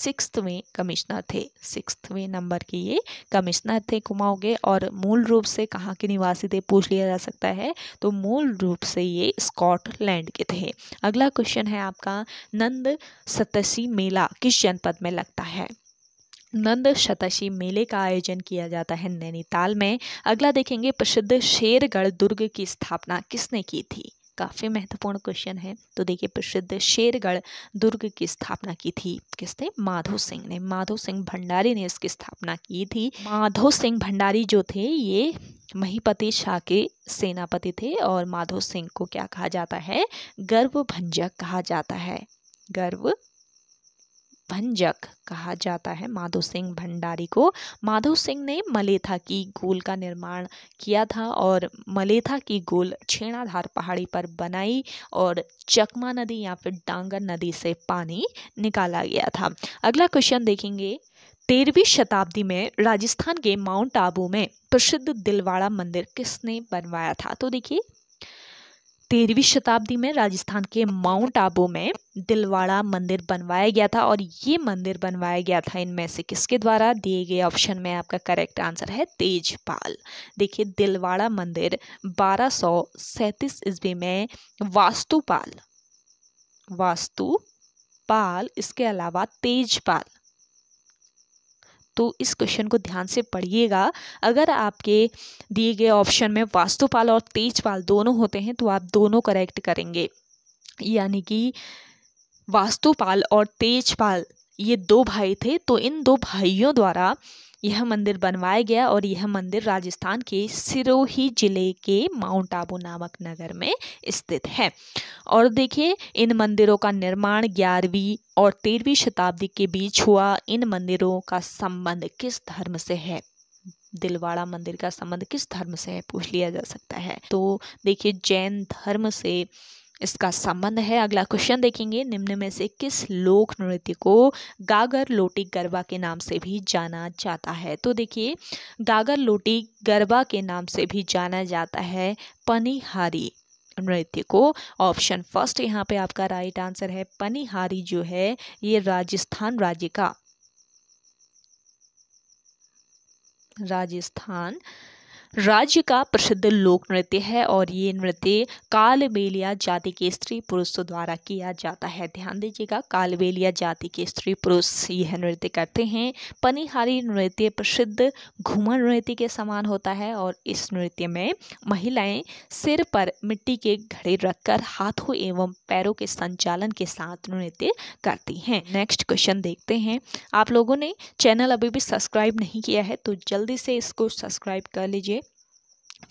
Speaker 1: सिक्सवें कमिश्नर थे सिक्सवें नंबर के ये कमिश्नर थे कुमाऊं के और मूल रूप से कहाँ के निवासी थे पूछ लिया जा सकता है तो मूल रूप से ये स्कॉटलैंड के थे अगला क्वेश्चन है आपका नंद सतसी मेला किस जनपद में लगता है नंद शताशी मेले का आयोजन किया जाता है नैनीताल में अगला देखेंगे प्रसिद्ध शेरगढ़ दुर्ग की स्थापना किसने की थी काफ़ी महत्वपूर्ण क्वेश्चन है तो देखिए प्रसिद्ध शेरगढ़ दुर्ग की स्थापना की थी किसने माधो सिंह ने माधो सिंह भंडारी ने इसकी स्थापना की थी माधो सिंह भंडारी जो थे ये महीपति शाह के सेनापति थे और माधो सिंह को क्या कहा जाता है गर्व भंजक कहा जाता है गर्व भंजक कहा जाता है माधो सिंह भंडारी को माधो सिंह ने मलेथा की गोल का निर्माण किया था और मलेथा की गोल छेणाधार पहाड़ी पर बनाई और चकमा नदी या फिर डांगर नदी से पानी निकाला गया था अगला क्वेश्चन देखेंगे तेरहवीं शताब्दी में राजस्थान के माउंट आबू में प्रसिद्ध दिलवाड़ा मंदिर किसने बनवाया था तो देखिए तेरहवीं शताब्दी में राजस्थान के माउंट आबू में दिलवाड़ा मंदिर बनवाया गया था और ये मंदिर बनवाया गया था इनमें से किसके द्वारा दिए गए ऑप्शन में आपका करेक्ट आंसर है तेजपाल देखिए दिलवाड़ा मंदिर बारह सौ सैंतीस ईस्वी में वास्तुपाल वास्तुपाल इसके अलावा तेजपाल तो इस क्वेश्चन को ध्यान से पढ़िएगा अगर आपके दिए गए ऑप्शन में वास्तुपाल और तेजपाल दोनों होते हैं तो आप दोनों करेक्ट करेंगे यानी कि वास्तुपाल और तेजपाल ये दो भाई थे तो इन दो भाइयों द्वारा यह मंदिर बनवाया गया और यह मंदिर राजस्थान के सिरोही जिले के माउंट आबू नामक नगर में स्थित है और देखिए इन मंदिरों का निर्माण ग्यारहवीं और तेरहवीं शताब्दी के बीच हुआ इन मंदिरों का संबंध किस धर्म से है दिलवाड़ा मंदिर का संबंध किस धर्म से है पूछ लिया जा सकता है तो देखिए जैन धर्म से इसका संबंध है अगला क्वेश्चन देखेंगे निम्न में से किस लोक नृत्य को गागर लोटी गरबा के नाम से भी जाना जाता है तो देखिए गागर लोटी गरबा के नाम से भी जाना जाता है पनिहारी नृत्य को ऑप्शन फर्स्ट यहाँ पे आपका राइट आंसर है पनिहारी जो है ये राजस्थान राज्य का राजस्थान राज्य का प्रसिद्ध लोक नृत्य है और ये नृत्य कालबेलिया जाति के स्त्री पुरुषों द्वारा किया जाता है ध्यान दीजिएगा कालबेलिया जाति के स्त्री पुरुष यह नृत्य करते हैं पनिहारी नृत्य प्रसिद्ध घूमर नृत्य के समान होता है और इस नृत्य में महिलाएं सिर पर मिट्टी के घड़े रखकर हाथों एवं पैरों के संचालन के साथ नृत्य करती हैं नेक्स्ट क्वेश्चन देखते हैं आप लोगों ने चैनल अभी भी सब्सक्राइब नहीं किया है तो जल्दी से इसको सब्सक्राइब कर लीजिए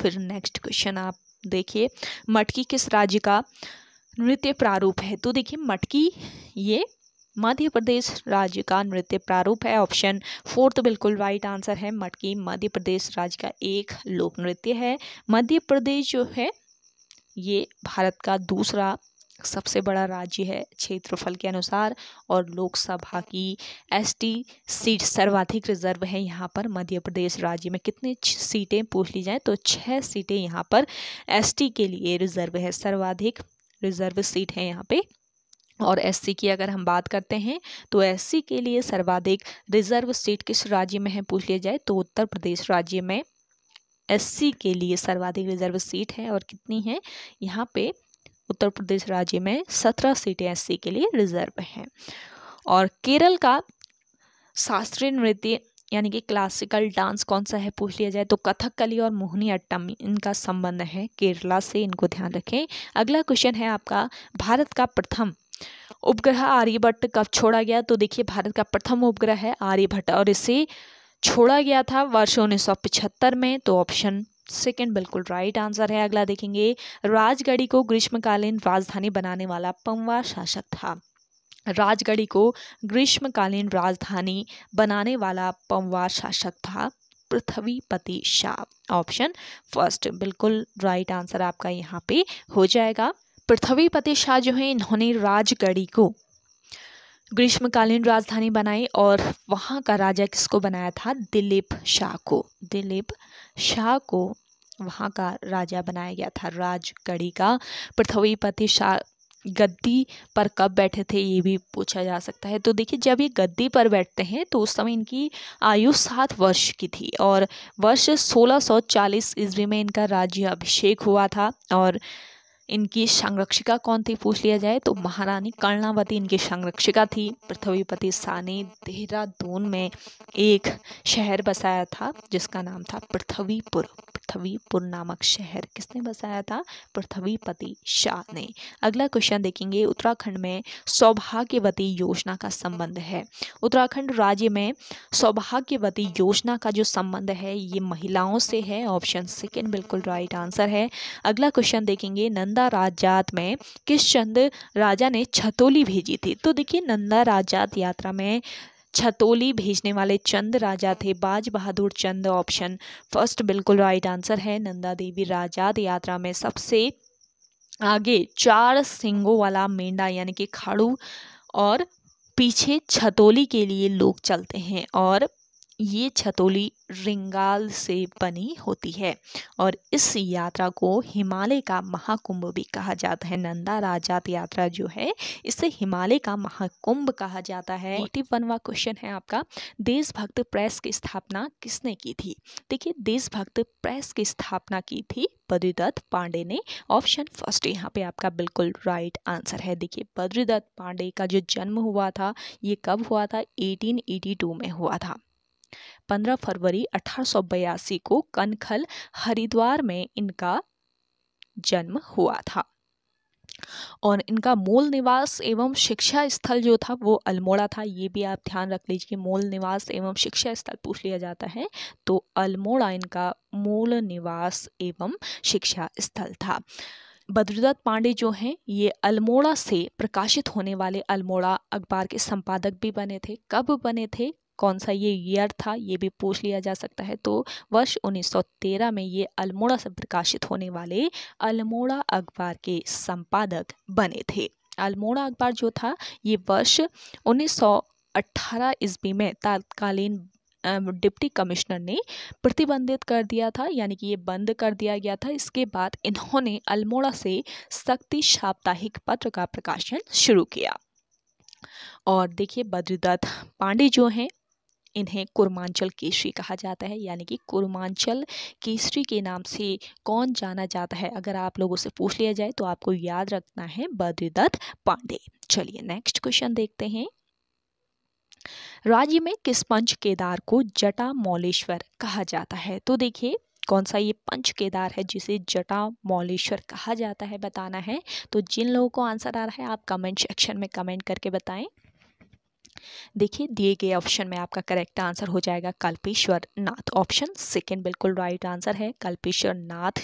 Speaker 1: फिर नेक्स्ट क्वेश्चन आप देखिए मटकी किस राज्य का नृत्य प्रारूप है तो देखिए मटकी ये मध्य प्रदेश राज्य का नृत्य प्रारूप है ऑप्शन फोर्थ तो बिल्कुल राइट आंसर है मटकी मध्य प्रदेश राज्य का एक लोक नृत्य है मध्य प्रदेश जो है ये भारत का दूसरा सबसे बड़ा राज्य है क्षेत्रफल के अनुसार और लोकसभा की एसटी सीट सर्वाधिक रिजर्व है यहाँ पर मध्य प्रदेश राज्य में कितनी सीटें पूछ ली जाएँ तो छः सीटें यहाँ पर एसटी के लिए रिजर्व है सर्वाधिक रिजर्व सीट है यहाँ पे और एससी की अगर हम बात करते हैं तो एससी के लिए सर्वाधिक रिजर्व सीट किस राज्य में है पूछ लिया जाए तो उत्तर प्रदेश राज्य में एससी के लिए सर्वाधिक रिजर्व सीट है और कितनी है यहाँ पे उत्तर प्रदेश राज्य में सत्रह सीटें एस के लिए रिजर्व हैं और केरल का शास्त्रीय नृत्य यानी कि क्लासिकल डांस कौन सा है पूछ लिया जाए तो कथकली और मोहनी अट्टम इनका संबंध है केरला से इनको ध्यान रखें अगला क्वेश्चन है आपका भारत का प्रथम उपग्रह आर्यभट्ट कब छोड़ा गया तो देखिए भारत का प्रथम उपग्रह है आर्यभट्ट और इसे छोड़ा गया था वर्ष उन्नीस में तो ऑप्शन सेकेंड बिल्कुल राइट आंसर है अगला देखेंगे राजगढ़ी को ग्रीष्मकालीन राजधानी बनाने वाला पंवा शासक था राजगढ़ी को ग्रीष्मकालीन राजधानी बनाने वाला पंवा शासक था पृथ्वीपति शाह ऑप्शन फर्स्ट बिल्कुल राइट आंसर आपका यहाँ पे हो जाएगा पृथ्वीपति शाह जो है इन्होंने राजगढ़ी को ग्रीष्मकालीन राजधानी बनाई और वहाँ का राजा किसको बनाया था दिलीप शाह को दिलीप शाह को वहाँ का राजा बनाया गया था राजगढ़ी का पृथ्वीपति शाह गद्दी पर कब बैठे थे ये भी पूछा जा सकता है तो देखिए जब ये गद्दी पर बैठते हैं तो उस समय इनकी आयु सात वर्ष की थी और वर्ष 1640 ईस्वी में इनका राज्य अभिषेक हुआ था और इनकी संरक्षिका कौन थी पूछ लिया जाए तो महारानी कर्णावती इनकी संरक्षिका थी पृथ्वीपति शाह ने देहरादून में एक शहर बसाया था जिसका नाम था पृथ्वीपुर पृथ्वीपुर नामक शहर किसने बसाया था पृथ्वीपति शाह ने अगला क्वेश्चन देखेंगे उत्तराखंड में सौभाग्यवती योजना का संबंध है उत्तराखंड राज्य में सौभाग्यवती योजना का जो संबंध है ये महिलाओं से है ऑप्शन सेकेंड बिल्कुल राइट आंसर है अगला क्वेश्चन देखेंगे नंदा नंदा राजात में किशचंद्र राजा ने छतोली भेजी थी तो देखिए नंदा राजात यात्रा में छतोली भेजने वाले चंद राजा थे बाज बहादुर चंद ऑप्शन फर्स्ट बिल्कुल राइट आंसर है नंदा देवी राजात यात्रा में सबसे आगे चार सिंगों वाला मेंढा यानी कि खाड़ू और पीछे छतोली के लिए लोग चलते हैं और ये छतोली रिंगाल से बनी होती है और इस यात्रा को हिमालय का महाकुंभ भी कहा जाता है नंदा राजात यात्रा जो है इसे हिमालय का महाकुंभ कहा जाता है इक्यावनवा क्वेश्चन है आपका देशभक्त प्रेस की स्थापना किसने की थी देखिए देशभक्त प्रेस की स्थापना की थी बद्रीदत्त पांडे ने ऑप्शन फर्स्ट यहाँ पे आपका बिल्कुल राइट आंसर है देखिए बद्रीदत्त पांडे का जो जन्म हुआ था ये कब हुआ था 1882 में हुआ था 15 फरवरी अठारह को कनखल हरिद्वार में इनका जन्म हुआ था और इनका मूल निवास एवं शिक्षा स्थल जो था वो अल्मोड़ा था ये भी आप ध्यान रख लीजिए मूल निवास एवं शिक्षा स्थल पूछ लिया जाता है तो अल्मोड़ा इनका मूल निवास एवं शिक्षा स्थल था बद्रीदत्त पांडे जो हैं ये अल्मोड़ा से प्रकाशित होने वाले अल्मोड़ा अखबार के संपादक भी बने थे कब बने थे कौन सा ये ईयर था ये भी पूछ लिया जा सकता है तो वर्ष 1913 में ये अल्मोड़ा से प्रकाशित होने वाले अल्मोड़ा अखबार के संपादक बने थे अल्मोड़ा अखबार जो था ये वर्ष 1918 ईस्वी में तत्कालीन डिप्टी कमिश्नर ने प्रतिबंधित कर दिया था यानी कि ये बंद कर दिया गया था इसके बाद इन्होंने अल्मोड़ा से शक्ति साप्ताहिक पत्र का प्रकाशन शुरू किया और देखिए बद्रीदत्त पांडे जो हैं इन्हें कुर्मांचल केसरी कहा जाता है यानी कि कुर्मांचल केसरी के नाम से कौन जाना जाता है अगर आप लोगों से पूछ लिया जाए तो आपको याद रखना है बद्रीदत्त पांडे चलिए नेक्स्ट क्वेश्चन देखते हैं राज्य में किस पंच केदार को जटा मौलेश्वर कहा जाता है तो देखिए कौन सा ये पंच केदार है जिसे जटा मौलेश्वर कहा जाता है बताना है तो जिन लोगों को आंसर आ रहा है आप कमेंट सेक्शन में कमेंट करके बताएं देखिए दिए गए ऑप्शन में आपका करेक्ट आंसर हो जाएगा कल्पेश्वर नाथ ऑप्शन सेकेंड बिल्कुल राइट आंसर है कल्पेश्वर नाथ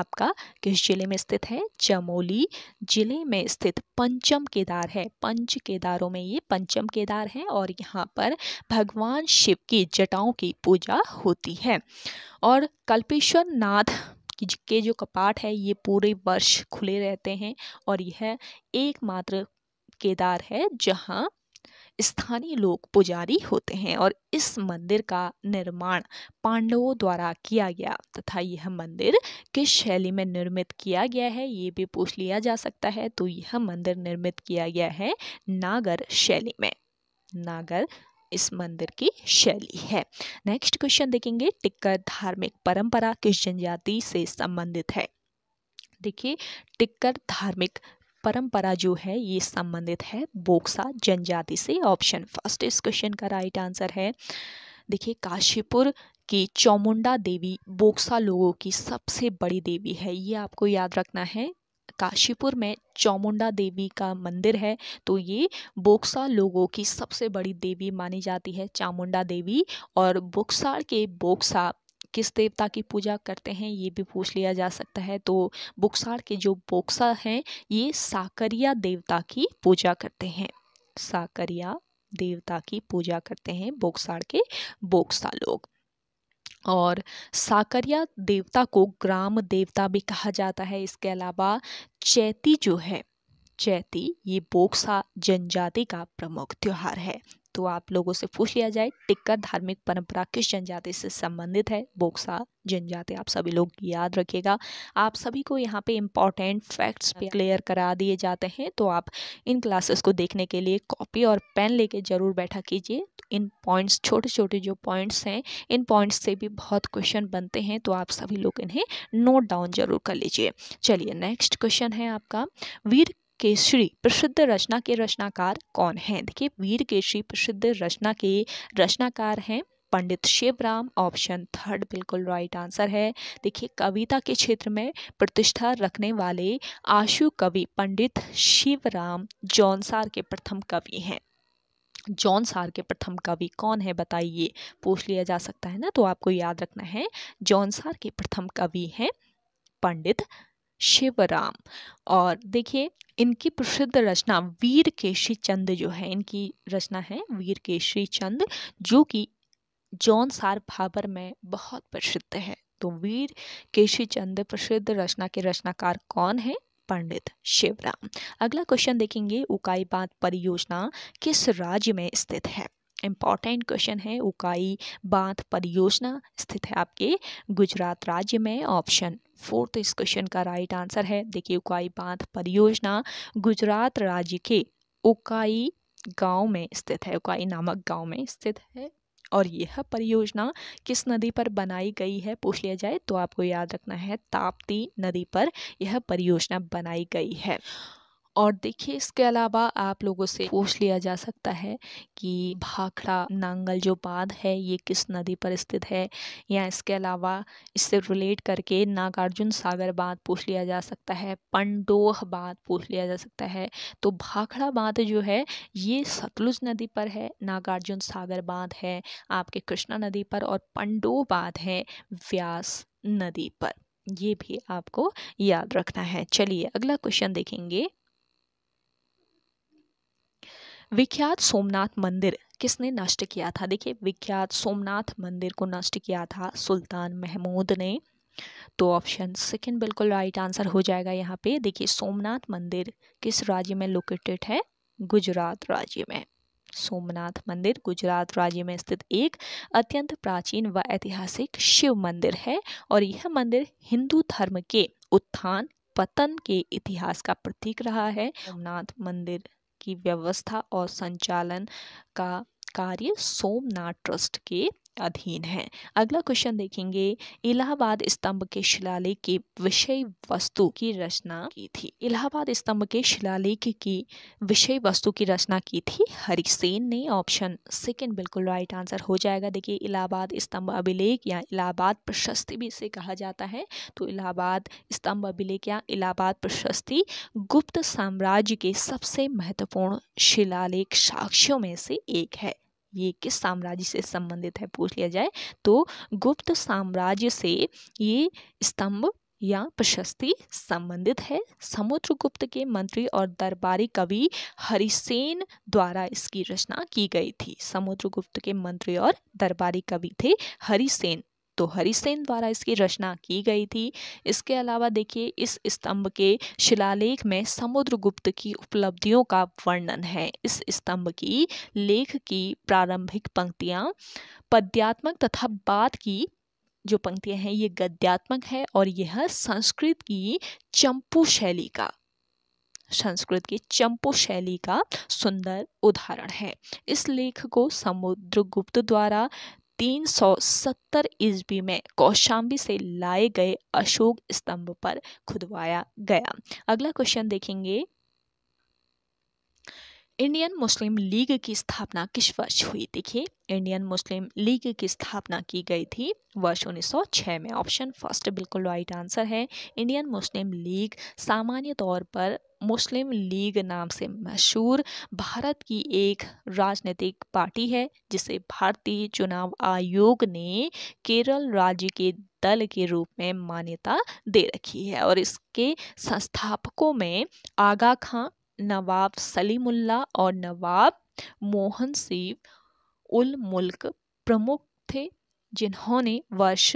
Speaker 1: आपका किस जिले में स्थित है चमोली जिले में स्थित पंचम केदार है पंच केदारों में ये पंचम केदार है और यहाँ पर भगवान शिव की जटाओं की पूजा होती है और कल्पेश्वर नाथ के जो कपाट है ये पूरे वर्ष खुले रहते हैं और यह एकमात्र केदार है जहाँ स्थानीय लोग पुजारी होते हैं और इस मंदिर का निर्माण पांडवों द्वारा किया गया तथा यह मंदिर किस शैली में निर्मित किया गया है ये भी पूछ लिया जा सकता है तो यह मंदिर निर्मित किया गया है नागर शैली में नागर इस मंदिर की शैली है नेक्स्ट क्वेश्चन देखेंगे टिक्कर धार्मिक परंपरा किस जनजाति से संबंधित है देखिए टिक्कर धार्मिक परंपरा जो है ये संबंधित है बोक्सा जनजाति से ऑप्शन फर्स्ट इस क्वेश्चन का राइट आंसर है देखिए काशीपुर कि चौमुंडा देवी बोक्सा लोगों की सबसे बड़ी देवी है ये आपको याद रखना है काशीपुर में चौमुंडा देवी का मंदिर है तो ये बोक्सा लोगों की सबसे बड़ी देवी मानी जाती है चामुंडा देवी और बोक्साड़ के बोक्सा किस देवता की पूजा करते हैं ये भी पूछ लिया जा सकता है तो बुक्सार के जो बोक्सा हैं ये साकरिया देवता की पूजा करते हैं साकरिया देवता की पूजा करते हैं बोक्सार के बोक्सा लोग और साकरिया देवता को ग्राम देवता भी कहा जाता है इसके अलावा चैती जो है चैती ये बोक्सा जनजाति का प्रमुख त्यौहार है तो आप लोगों से पूछ लिया जाए टिक्कर धार्मिक परंपरा किस जनजाति से संबंधित है बोक्सा जनजाति आप सभी लोग याद रखिएगा आप सभी को यहाँ पे इम्पॉर्टेंट फैक्ट्स क्लियर करा दिए जाते हैं तो आप इन क्लासेस को देखने के लिए कॉपी और पेन लेके ज़रूर बैठा कीजिए इन पॉइंट्स छोटे छोटे जो पॉइंट्स हैं इन पॉइंट्स से भी बहुत क्वेश्चन बनते हैं तो आप सभी लोग इन्हें नोट डाउन जरूर कर लीजिए चलिए नेक्स्ट क्वेश्चन है आपका वीर केशरी प्रसिद्ध रचना के रचनाकार कौन हैं देखिए वीर केशरी प्रसिद्ध रचना के रचनाकार हैं पंडित शिवराम ऑप्शन थर्ड बिल्कुल राइट आंसर है देखिए कविता के क्षेत्र में प्रतिष्ठा रखने वाले आशु कवि पंडित शिवराम जौनसार के प्रथम कवि हैं जॉन सार के प्रथम कवि कौन है बताइए पूछ लिया जा सकता है ना तो आपको याद रखना है जॉन सार के प्रथम कवि हैं पंडित शिवराम और देखिए इनकी प्रसिद्ध रचना वीर केशी चंद जो है इनकी रचना है वीर केशरी चंद जो कि जॉन सार भाबर में बहुत प्रसिद्ध है तो वीर केशी चंद प्रसिद्ध रचना के रचनाकार कौन है पंडित शिवराम अगला क्वेश्चन देखेंगे उकाई बांध परियोजना किस राज्य में स्थित है इम्पॉर्टेंट क्वेश्चन है उकाई बांध परियोजना स्थित है आपके गुजरात राज्य में ऑप्शन फोर्थ तो इस क्वेश्चन का राइट आंसर है देखिए उकाई बांध परियोजना गुजरात राज्य के उकाई गांव में स्थित है उकाई नामक गांव में स्थित है और यह परियोजना किस नदी पर बनाई गई है पूछ लिया जाए तो आपको याद रखना है ताप्ती नदी पर यह परियोजना बनाई गई है और देखिए इसके अलावा आप लोगों से पूछ लिया जा सकता है कि भाखड़ा नांगल जो बांध है ये किस नदी पर स्थित है या इसके अलावा इससे रिलेट करके नागार्जुन सागर बांध पूछ लिया जा सकता है पंडोह बांध पूछ लिया जा सकता है तो भाखड़ा बांध जो है ये सतलुज नदी पर है नागार्जुन सागर बांध है आपके कृष्णा नदी पर और पंडोह बांध है व्यास नदी पर ये भी आपको याद रखना है चलिए अगला क्वेश्चन देखेंगे विख्यात सोमनाथ मंदिर किसने नष्ट किया था देखिए विख्यात सोमनाथ मंदिर को नष्ट किया था सुल्तान महमूद ने तो ऑप्शन सेकंड बिल्कुल राइट आंसर हो जाएगा यहाँ पे देखिए सोमनाथ मंदिर किस राज्य में लोकेटेड है गुजरात राज्य में सोमनाथ मंदिर गुजरात राज्य में स्थित एक अत्यंत प्राचीन व ऐतिहासिक शिव मंदिर है और यह मंदिर हिंदू धर्म के उत्थान पतन के इतिहास का प्रतीक रहा है सोमनाथ मंदिर की व्यवस्था और संचालन का कार्य सोमनाथ ट्रस्ट के अधीन है अगला क्वेश्चन देखेंगे इलाहाबाद स्तंभ के शिलालेख की विषय वस्तु की रचना की थी इलाहाबाद स्तंभ के शिलालेख की विषय वस्तु की रचना की थी हरिसेन ने ऑप्शन सेकंड बिल्कुल राइट आंसर हो जाएगा देखिए इलाहाबाद स्तंभ अभिलेख या इलाहाबाद प्रशस्ति भी इसे कहा जाता है तो इलाहाबाद स्तंभ अभिलेख या इलाहाबाद प्रशस्ति गुप्त साम्राज्य के सबसे महत्वपूर्ण शिलालेख साक्ष्यों में से एक है ये किस साम्राज्य से संबंधित है पूछ लिया जाए तो गुप्त साम्राज्य से ये स्तंभ या प्रशस्ति संबंधित है समुद्रगुप्त के मंत्री और दरबारी कवि हरिसेन द्वारा इसकी रचना की गई थी समुद्रगुप्त के मंत्री और दरबारी कवि थे हरिसेन तो हरिसेन द्वारा इसकी रचना की गई थी इसके अलावा देखिए इस स्तंभ के शिलालेख में समुद्रगुप्त की उपलब्धियों का वर्णन है इस स्तंभ की लेख की प्रारंभिक पंक्तियां पद्यात्मक तथा बाद की जो पंक्तियां हैं ये गद्यात्मक है और यह संस्कृत की चंपू शैली का संस्कृत की चंपू शैली का सुंदर उदाहरण है इस लेख को समुद्रगुप्त द्वारा तीन सौ सत्तर ईस्वी में कौशाम्बी से लाए गए अशोक स्तंभ पर खुदवाया गया अगला क्वेश्चन देखेंगे इंडियन मुस्लिम लीग की स्थापना किस वर्ष हुई देखिए इंडियन मुस्लिम लीग की स्थापना की गई थी वर्ष 1906 में ऑप्शन फर्स्ट बिल्कुल राइट आंसर है इंडियन मुस्लिम लीग सामान्य तौर पर मुस्लिम लीग नाम से मशहूर भारत की एक राजनीतिक पार्टी है जिसे भारतीय चुनाव आयोग ने केरल राज्य के दल के रूप में मान्यता दे रखी है और इसके संस्थापकों में आगा खां नवाब सलीमुल्ला और नवाब मोहन सिंह उल मुल्क प्रमुख थे जिन्होंने वर्ष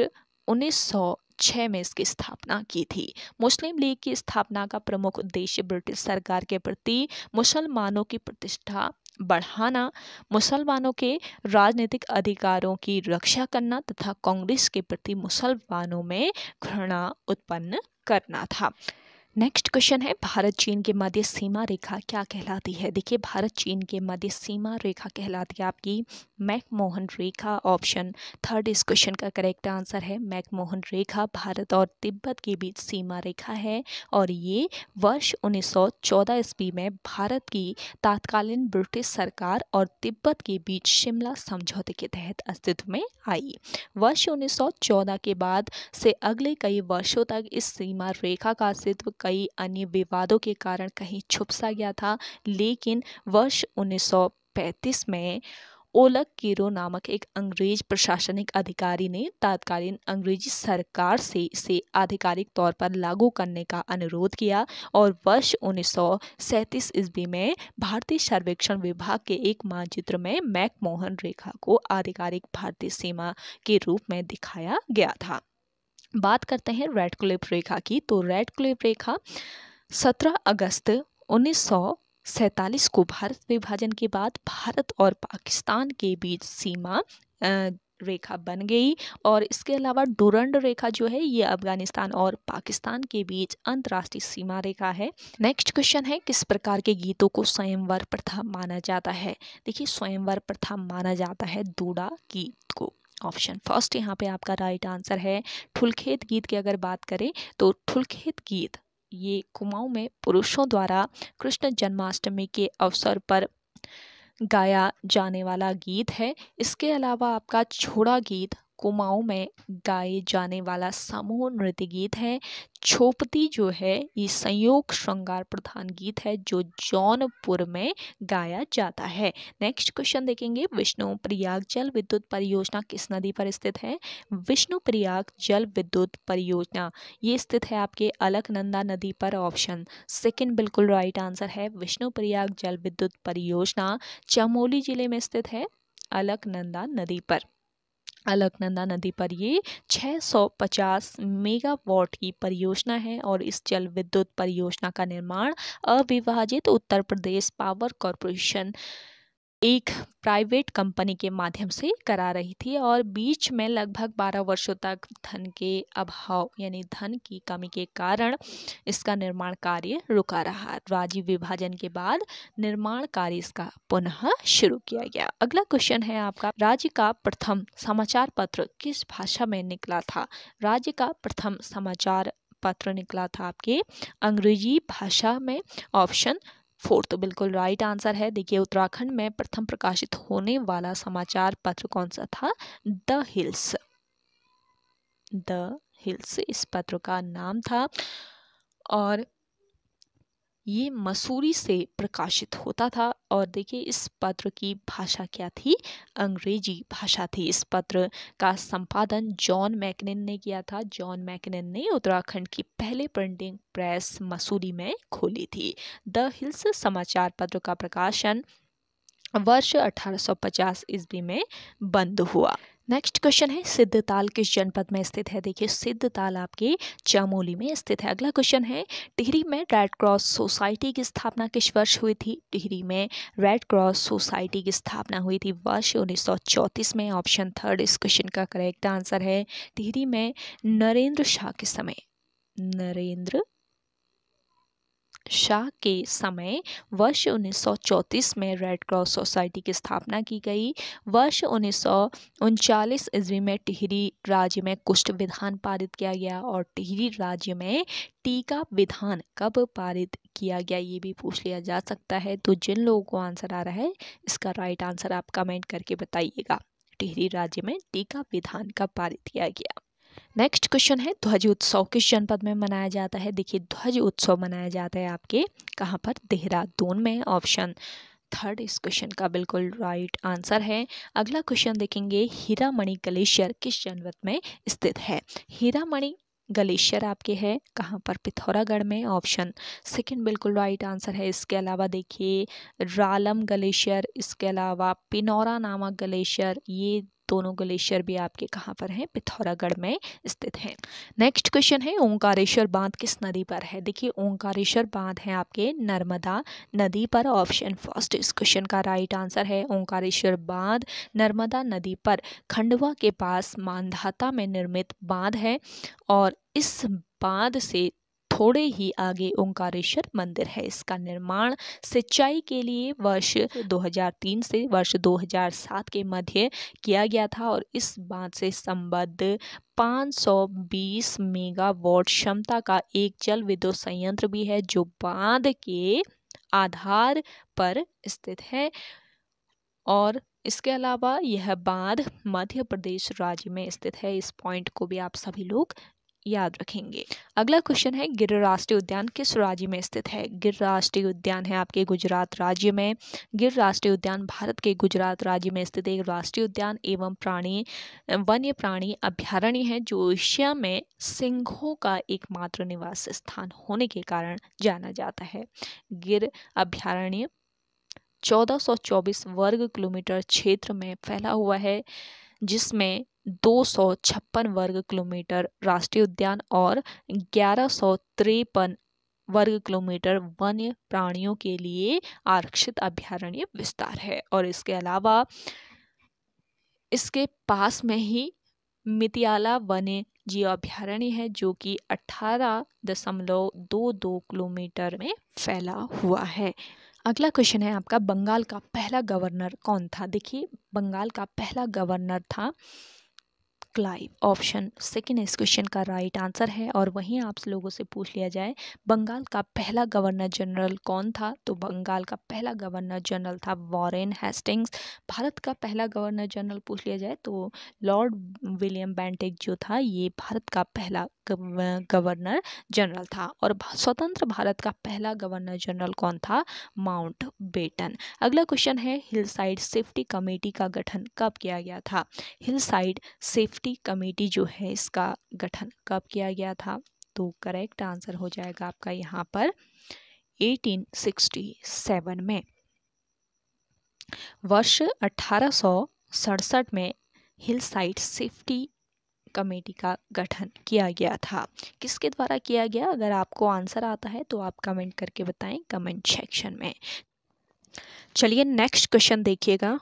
Speaker 1: 1906 में इसकी स्थापना की थी मुस्लिम लीग की स्थापना का प्रमुख उद्देश्य ब्रिटिश सरकार के प्रति मुसलमानों की प्रतिष्ठा बढ़ाना मुसलमानों के राजनीतिक अधिकारों की रक्षा करना तथा कांग्रेस के प्रति मुसलमानों में घृणा उत्पन्न करना था नेक्स्ट क्वेश्चन है भारत चीन के मध्य सीमा रेखा क्या कहलाती है देखिए भारत चीन के मध्य सीमा रेखा कहलाती है आपकी मैकमोहन रेखा ऑप्शन थर्ड इस क्वेश्चन का करेक्ट आंसर है मैकमोहन रेखा भारत और तिब्बत के बीच सीमा रेखा है और ये वर्ष 1914 ईस्वी में भारत की तात्कालीन ब्रिटिश सरकार और तिब्बत के बीच शिमला समझौते के तहत अस्तित्व में आई वर्ष 1914 के बाद से अगले कई वर्षों तक इस सीमा रेखा का अस्तित्व कई अन्य विवादों के कारण कहीं छुप सा गया था लेकिन वर्ष पैंतीस में ओलग कीरो नामक एक अंग्रेज प्रशासनिक अधिकारी ने तत्कालीन अंग्रेजी सरकार से इसे आधिकारिक तौर पर लागू करने का अनुरोध किया और वर्ष उन्नीस ईस्वी में भारतीय सर्वेक्षण विभाग के एक मानचित्र में मैकमोहन रेखा को आधिकारिक भारतीय सीमा के रूप में दिखाया गया था बात करते हैं रेड क्लिप रेखा की तो रेड क्लिप रेखा 17 अगस्त उन्नीस सैंतालीस को भारत विभाजन के बाद भारत और पाकिस्तान के बीच सीमा रेखा बन गई और इसके अलावा डुरंड रेखा जो है ये अफगानिस्तान और पाकिस्तान के बीच अंतर्राष्ट्रीय सीमा रेखा है नेक्स्ट क्वेश्चन है किस प्रकार के गीतों को स्वयंवर प्रथा माना जाता है देखिए स्वयंवर प्रथा माना जाता है दूड़ा गीत को ऑप्शन फर्स्ट यहाँ पे आपका राइट आंसर है ठुलखेत गीत की अगर बात करें तो ठुलखेत गीत ये कुमाऊं में पुरुषों द्वारा कृष्ण जन्माष्टमी के अवसर पर गाया जाने वाला गीत है इसके अलावा आपका छोड़ा गीत कुमाऊँ में गाए जाने वाला समूह नृत्य गीत है छोपती जो है ये संयोग श्रृंगार प्रधान गीत है जो जौनपुर में गाया जाता है नेक्स्ट क्वेश्चन देखेंगे विष्णु प्रयाग जल विद्युत परियोजना किस नदी पर स्थित है विष्णु प्रयाग जल विद्युत परियोजना ये स्थित है आपके अलकनंदा नदी पर ऑप्शन सेकंड बिल्कुल राइट आंसर है विष्णु प्रयाग जल विद्युत परियोजना चमोली जिले में स्थित है अलकनंदा नदी पर अलकनंदा नदी पर ये 650 मेगावाट की परियोजना है और इस जल विद्युत परियोजना का निर्माण अविभाजित उत्तर प्रदेश पावर कॉरपोरेशन एक प्राइवेट कंपनी के माध्यम से करा रही थी और बीच में लगभग 12 वर्षों तक धन के अभाव यानी धन की कमी के कारण इसका निर्माण कार्य रुका रहा राज्य विभाजन के बाद निर्माण कार्य इसका पुनः शुरू किया गया अगला क्वेश्चन है आपका राज्य का प्रथम समाचार पत्र किस भाषा में निकला था राज्य का प्रथम समाचार पत्र निकला था आपके अंग्रेजी भाषा में ऑप्शन फोर तो बिल्कुल राइट आंसर है देखिए उत्तराखंड में प्रथम प्रकाशित होने वाला समाचार पत्र कौन सा था द हिल्स द हिल्स इस पत्र का नाम था और ये मसूरी से प्रकाशित होता था और देखिए इस पत्र की भाषा क्या थी अंग्रेजी भाषा थी इस पत्र का संपादन जॉन मैकनिन ने किया था जॉन मैकनिन ने उत्तराखंड की पहले प्रिंटिंग प्रेस मसूरी में खोली थी द हिल्स समाचार पत्र का प्रकाशन वर्ष 1850 ईस्वी में बंद हुआ नेक्स्ट क्वेश्चन है सिद्ध ताल किस जनपद में स्थित है देखिए सिद्ध ताल आपके चमोली में स्थित है अगला क्वेश्चन है टिहरी में रेड क्रॉस सोसाइटी की स्थापना किस वर्ष हुई थी टिहरी में रेड क्रॉस सोसाइटी की स्थापना हुई थी वर्ष उन्नीस में ऑप्शन थर्ड इस क्वेश्चन का करेक्ट आंसर है टिहरी में नरेंद्र शाह के समय नरेंद्र शाह के समय वर्ष 1934 में रेड क्रॉस सोसाइटी की स्थापना की गई वर्ष उन्नीस ईस्वी में टिहरी राज्य में कुष्ठ विधान पारित किया गया और टिहरी राज्य में टीका विधान कब पारित किया गया ये भी पूछ लिया जा सकता है तो जिन लोगों को आंसर आ रहा है इसका राइट आंसर आप कमेंट करके बताइएगा टिहरी राज्य में टीका विधान कब पारित किया गया नेक्स्ट क्वेश्चन है ध्वज उत्सव किस जनपद में मनाया जाता है देखिए ध्वज उत्सव मनाया जाता है आपके कहाँ पर देहरादून में ऑप्शन थर्ड इस क्वेश्चन का बिल्कुल राइट आंसर है अगला क्वेश्चन देखेंगे हीरामणि ग्लेशियर किस जनपद में स्थित है हीरामणि ग्लेशियर आपके है कहाँ पर पिथौरागढ़ में ऑप्शन सेकंड बिल्कुल राइट आंसर है इसके अलावा देखिए रालम ग्लेशियर इसके अलावा पिनौरा नामक ग्लेशियर ये दोनों ग्लेशियर भी आपके कहाँ पर हैं पिथौरागढ़ में स्थित हैं नेक्स्ट क्वेश्चन है ओंकारेश्वर बांध किस नदी पर है देखिए ओंकारेश्वर बांध है आपके नर्मदा नदी पर ऑप्शन फर्स्ट इस क्वेश्चन का राइट आंसर है ओंकारेश्वर बांध नर्मदा नदी पर खंडवा के पास मानधाता में निर्मित बांध है और इस बांध से थोड़े ही आगे ओंकारेश्वर मंदिर है इसका निर्माण सिंचाई के लिए वर्ष 2003 से वर्ष 2007 के मध्य किया गया था और इस बात से संबद्ध 520 मेगावाट क्षमता का एक जल विद्युत संयंत्र भी है जो बांध के आधार पर स्थित है और इसके अलावा यह बांध मध्य प्रदेश राज्य में स्थित है इस पॉइंट को भी आप सभी लोग याद रखेंगे अगला क्वेश्चन है गिर राष्ट्रीय उद्यान किस राज्य में स्थित है गिर राष्ट्रीय उद्यान है आपके गुजरात राज्य में गिर राष्ट्रीय उद्यान भारत के गुजरात राज्य में स्थित एक राष्ट्रीय उद्यान एवं प्राणी वन्य प्राणी अभ्यारण्य है जो एशिया में सिंहों का एकमात्र निवास स्थान होने के कारण जाना जाता है गिर अभ्यारण्य चौदह वर्ग किलोमीटर क्षेत्र में फैला हुआ है जिसमें दो सौ छप्पन वर्ग किलोमीटर राष्ट्रीय उद्यान और ग्यारह सौ वर्ग किलोमीटर वन्य प्राणियों के लिए आरक्षित अभ्यारण्य विस्तार है और इसके अलावा इसके पास में ही मितियाला वन्य जीव अभ्यारण्य है जो कि अठारह दशमलव दो दो किलोमीटर में फैला हुआ है अगला क्वेश्चन है आपका बंगाल का पहला गवर्नर कौन था देखिए बंगाल का पहला गवर्नर था क्लाइव ऑप्शन सेकेंड इस क्वेश्चन का राइट आंसर है और वहीं आप लोगों से पूछ लिया जाए बंगाल का पहला गवर्नर जनरल कौन था तो बंगाल का पहला गवर्नर जनरल था वॉरेन हेस्टिंग्स भारत का पहला गवर्नर जनरल पूछ लिया जाए तो लॉर्ड विलियम बैंटिक जो था ये भारत का पहला गवर्नर जनरल था और स्वतंत्र भारत का पहला गवर्नर जनरल कौन था माउंट बेटन अगला क्वेश्चन है हिल साइड सेफ्टी कमेटी का गठन कब किया गया था hill side safety safety committee जो है इसका गठन कब किया गया था तो करेक्ट आंसर हो जाएगा आपका यहाँ पर 1867 में वर्ष अठारह में हिल साइड सेफ्टी कमेटी का गठन किया गया था किसके द्वारा किया गया अगर आपको आंसर आता है तो आप कमेंट करके बताएं कमेंट सेक्शन में चलिए नेक्स्ट क्वेश्चन देखिएगा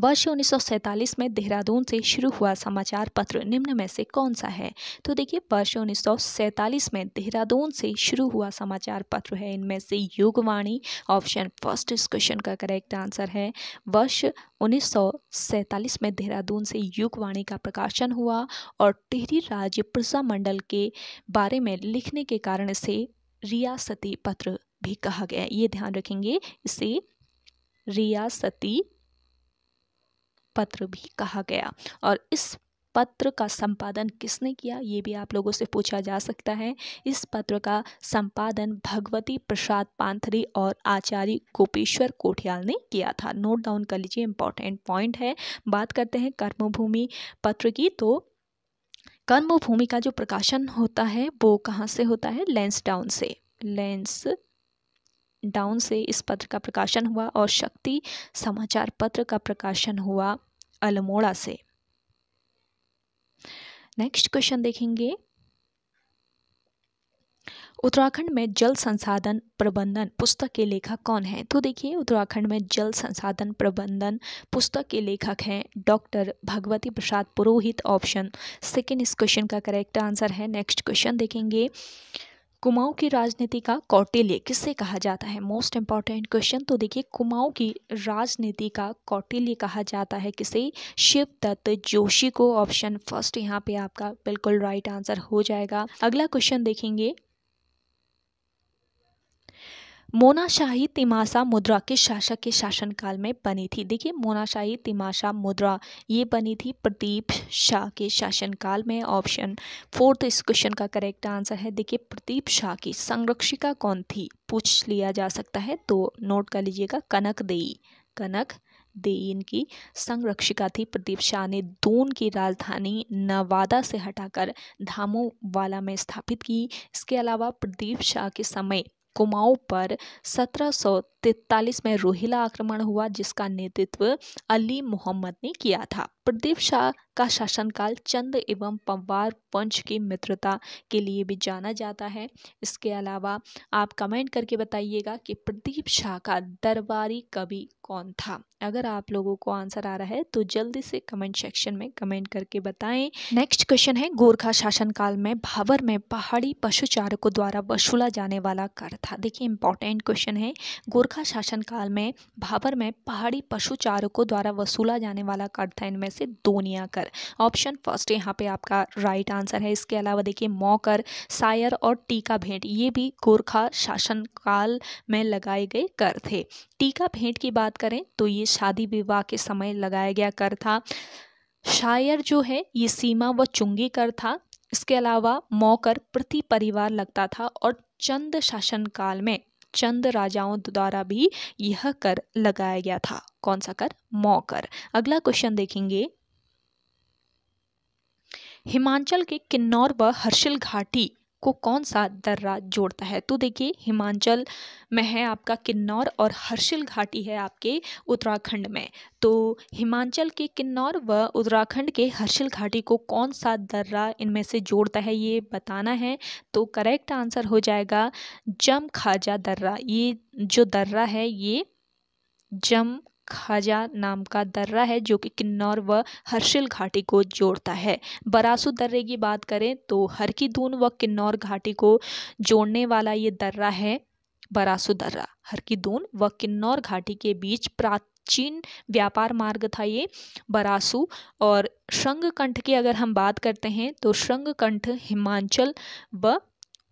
Speaker 1: वर्ष उन्नीस में देहरादून से शुरू हुआ समाचार पत्र निम्न में से कौन सा है तो देखिए वर्ष उन्नीस में देहरादून से शुरू हुआ समाचार पत्र है इनमें से युगवाणी ऑप्शन फर्स्ट इस क्वेश्चन का करेक्ट आंसर है वर्ष उन्नीस में देहरादून से युगवाणी का प्रकाशन हुआ और टिहरी राज्य प्रजा मंडल के बारे में लिखने के कारण इसे रियासती पत्र भी कहा गया ये ध्यान रखेंगे इसे रियासती पत्र भी कहा गया और इस पत्र का संपादन किसने किया ये भी आप लोगों से पूछा जा सकता है इस पत्र का संपादन भगवती प्रसाद पांथरी और आचार्य गोपेश्वर कोठियाल ने किया था नोट डाउन कर लीजिए इंपॉर्टेंट पॉइंट है बात करते हैं कर्मभूमि पत्र की तो कर्म भूमि का जो प्रकाशन होता है वो कहाँ से होता है लेंस डाउन से लेंस डाउन से इस पत्र का प्रकाशन हुआ और शक्ति समाचार पत्र का प्रकाशन हुआ अल्मोड़ा से नेक्स्ट क्वेश्चन देखेंगे उत्तराखंड में जल संसाधन प्रबंधन पुस्तक के लेखक कौन हैं तो देखिए उत्तराखंड में जल संसाधन प्रबंधन पुस्तक के लेखक हैं doctor Bhagwati Prasad Purohit option second इस क्वेश्चन का करेक्ट आंसर है नेक्स्ट क्वेश्चन देखेंगे कुमाऊं की राजनीति का कौटिल्य किससे कहा जाता है मोस्ट इंपॉर्टेंट क्वेश्चन तो देखिए कुमाऊं की राजनीति का कौटिल्य कहा जाता है किसे शिव दत्त जोशी को ऑप्शन फर्स्ट यहाँ पे आपका बिल्कुल राइट आंसर हो जाएगा अगला क्वेश्चन देखेंगे मोनाशाही तिमाशा मुद्रा के शासक के शासनकाल में बनी थी देखिए मोनाशाही तिमाशा मुद्रा ये बनी थी प्रदीप शाह के शासनकाल में ऑप्शन फोर्थ इस क्वेश्चन का करेक्ट आंसर है देखिए प्रदीप शाह की संरक्षिका कौन थी पूछ लिया जा सकता है तो नोट कर लीजिएगा कनक देई कनक देई इनकी संरक्षिका थी प्रदीप शाह ने दून की राजधानी नवादा से हटाकर धामोवाला में स्थापित की इसके अलावा प्रदीप शाह के समय कुमाऊँ पर सत्रह सौ में रोहिला आक्रमण हुआ जिसका नेतृत्व अली मोहम्मद ने किया था प्रदीप शाह का शासनकाल चंद एवं पंवार पंच की मित्रता के लिए भी जाना जाता है इसके अलावा आप कमेंट करके बताइएगा कि प्रदीप शाह का दरबारी कवि कौन था अगर आप लोगों को आंसर आ रहा है तो जल्दी से कमेंट सेक्शन में कमेंट करके बताएं नेक्स्ट क्वेश्चन है गोरखा शासनकाल में भावर में पहाड़ी पशु चारकों द्वारा वसूला जाने वाला कर था देखिए इंपॉर्टेंट क्वेश्चन है गोरखा शासनकाल में भावर में पहाड़ी पशु चारकों द्वारा वसूला जाने वाला कर था इनमें से दोनिया कर ऑप्शन फर्स्ट यहाँ पे आपका राइट आंसर है इसके अलावा देखिए मौकर सायर और टीका भेंट ये भी गोरखा शासनकाल में लगाए गए कर थे टीका भेंट की बात बात करें तो ये शादी विवाह के समय लगाया गया कर था शायर जो है ये सीमा व चुंगी कर था इसके अलावा मौकर प्रति परिवार लगता था और चंद शासन काल में चंद राजाओं द्वारा भी यह कर लगाया गया था कौन सा कर मौकर अगला क्वेश्चन देखेंगे हिमाचल के किन्नौर व हर्षिल घाटी को कौन सा दर्रा जोड़ता है तो देखिए हिमाचल में है आपका किन्नौर और हर्षिल घाटी है आपके उत्तराखंड में तो हिमाचल के किन्नौर व उत्तराखंड के हर्षिल घाटी को कौन सा दर्रा इनमें से जोड़ता है ये बताना है तो करेक्ट आंसर हो जाएगा जम खाजा दर्रा ये जो दर्रा है ये जम खाजा नाम का दर्रा है जो कि किन्नौर व हर्षिल घाटी को जोड़ता है बरासू दर्रे की बात करें तो हरकी दून व किन्नौर घाटी को जोड़ने वाला ये दर्रा है बरासू दर्रा हरकी दून व किन्नौर घाटी के बीच प्राचीन व्यापार मार्ग था ये बरासू और श्रृंगकंठ की अगर हम बात करते हैं तो श्रृंगकंठ हिमाचल व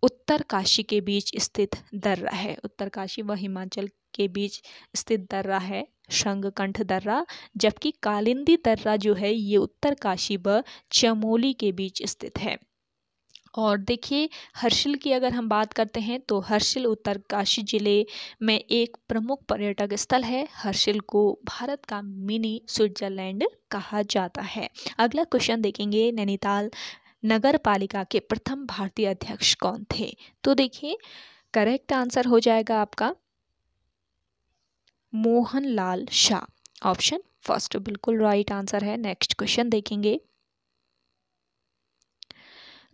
Speaker 1: उत्तर काशी के बीच स्थित दर्रा है उत्तर काशी व हिमाचल के बीच स्थित दर्रा है शंखकंठ दर्रा जबकि कालिंदी दर्रा जो है ये उत्तरकाशी व चमोली के बीच स्थित है और देखिए हर्षिल की अगर हम बात करते हैं तो हर्षिल उत्तरकाशी ज़िले में एक प्रमुख पर्यटक स्थल है हर्षिल को भारत का मिनी स्विट्जरलैंड कहा जाता है अगला क्वेश्चन देखेंगे नैनीताल नगर पालिका के प्रथम भारतीय अध्यक्ष कौन थे तो देखिए करेक्ट आंसर हो जाएगा आपका मोहन लाल शाह ऑप्शन फर्स्ट बिल्कुल राइट आंसर है नेक्स्ट क्वेश्चन देखेंगे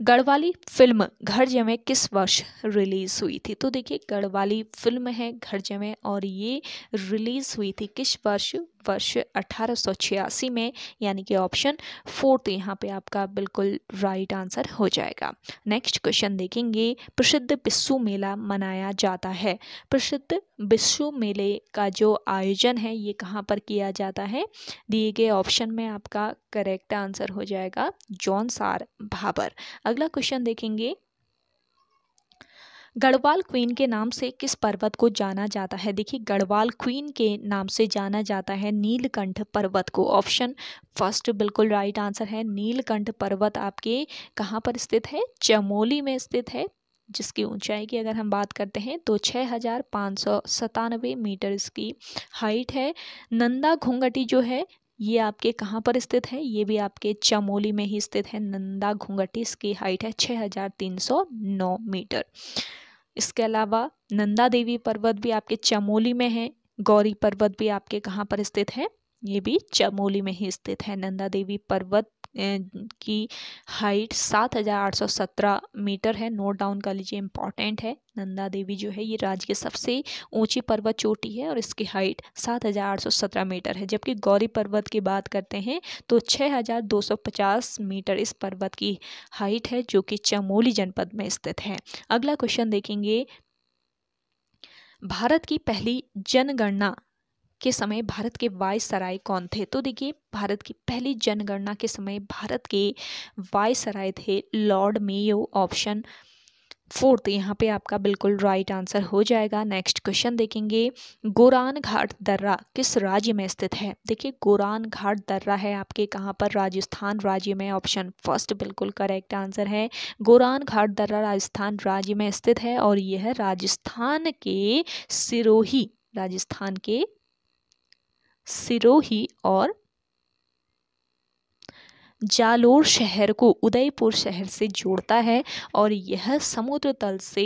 Speaker 1: गढ़वाली फिल्म घर जमे किस वर्ष रिलीज हुई थी तो देखिए गढ़वाली फिल्म है घर जमे और ये रिलीज हुई थी किस वर्ष वर्ष अठारह में यानी कि ऑप्शन फोर्थ तो यहाँ पे आपका बिल्कुल राइट आंसर हो जाएगा नेक्स्ट क्वेश्चन देखेंगे प्रसिद्ध बिस्सू मेला मनाया जाता है प्रसिद्ध बिस्सू मेले का जो आयोजन है ये कहाँ पर किया जाता है दिए गए ऑप्शन में आपका करेक्ट आंसर हो जाएगा जॉन सार भाबर अगला क्वेश्चन देखेंगे गढ़वाल क्वीन के नाम से किस पर्वत को जाना जाता है देखिए गढ़वाल क्वीन के नाम से जाना जाता है नीलकंठ पर्वत को ऑप्शन फर्स्ट बिल्कुल राइट आंसर है नीलकंठ पर्वत आपके कहाँ पर स्थित है चमोली में स्थित है जिसकी ऊंचाई की अगर हम बात करते हैं तो छः हज़ार पाँच सौ सतानवे मीटर इसकी हाइट है नंदा घूंगटी जो है ये आपके कहाँ पर स्थित है ये भी आपके चमोली में ही स्थित है नंदा घुंघटी इसकी हाइट है 6309 मीटर इसके अलावा नंदा देवी पर्वत भी आपके चमोली में है गौरी पर्वत भी आपके कहाँ पर स्थित है ये भी चमोली में ही स्थित है नंदा देवी पर्वत की हाइट सात हज़ार आठ सौ सत्रह मीटर है नोट डाउन कर लीजिए इम्पॉर्टेंट है नंदा देवी जो है ये राज्य की सबसे ऊंची पर्वत चोटी है और इसकी हाइट सात हज़ार आठ सौ सत्रह मीटर है जबकि गौरी पर्वत की बात करते हैं तो छः हज़ार दो सौ पचास मीटर इस पर्वत की हाइट है जो कि चमोली जनपद में स्थित है अगला क्वेश्चन देखेंगे भारत की पहली जनगणना के समय भारत के वायसराय कौन थे तो देखिए भारत की पहली जनगणना के समय भारत के वायसराय थे लॉर्ड मेयो ऑप्शन फोर्थ तो यहाँ पे आपका बिल्कुल राइट आंसर हो जाएगा नेक्स्ट क्वेश्चन देखेंगे गोरान घाट दर्रा किस राज्य में स्थित है देखिए गोरान घाट दर्रा है आपके कहाँ पर राजस्थान राज्य में ऑप्शन फर्स्ट बिल्कुल करेक्ट आंसर है गोरान घाट दर्रा राजस्थान राज्य में स्थित है और यह राजस्थान के सिरोही राजस्थान के सिरोही और जालोर शहर को उदयपुर शहर से जोड़ता है और यह समुद्र तल से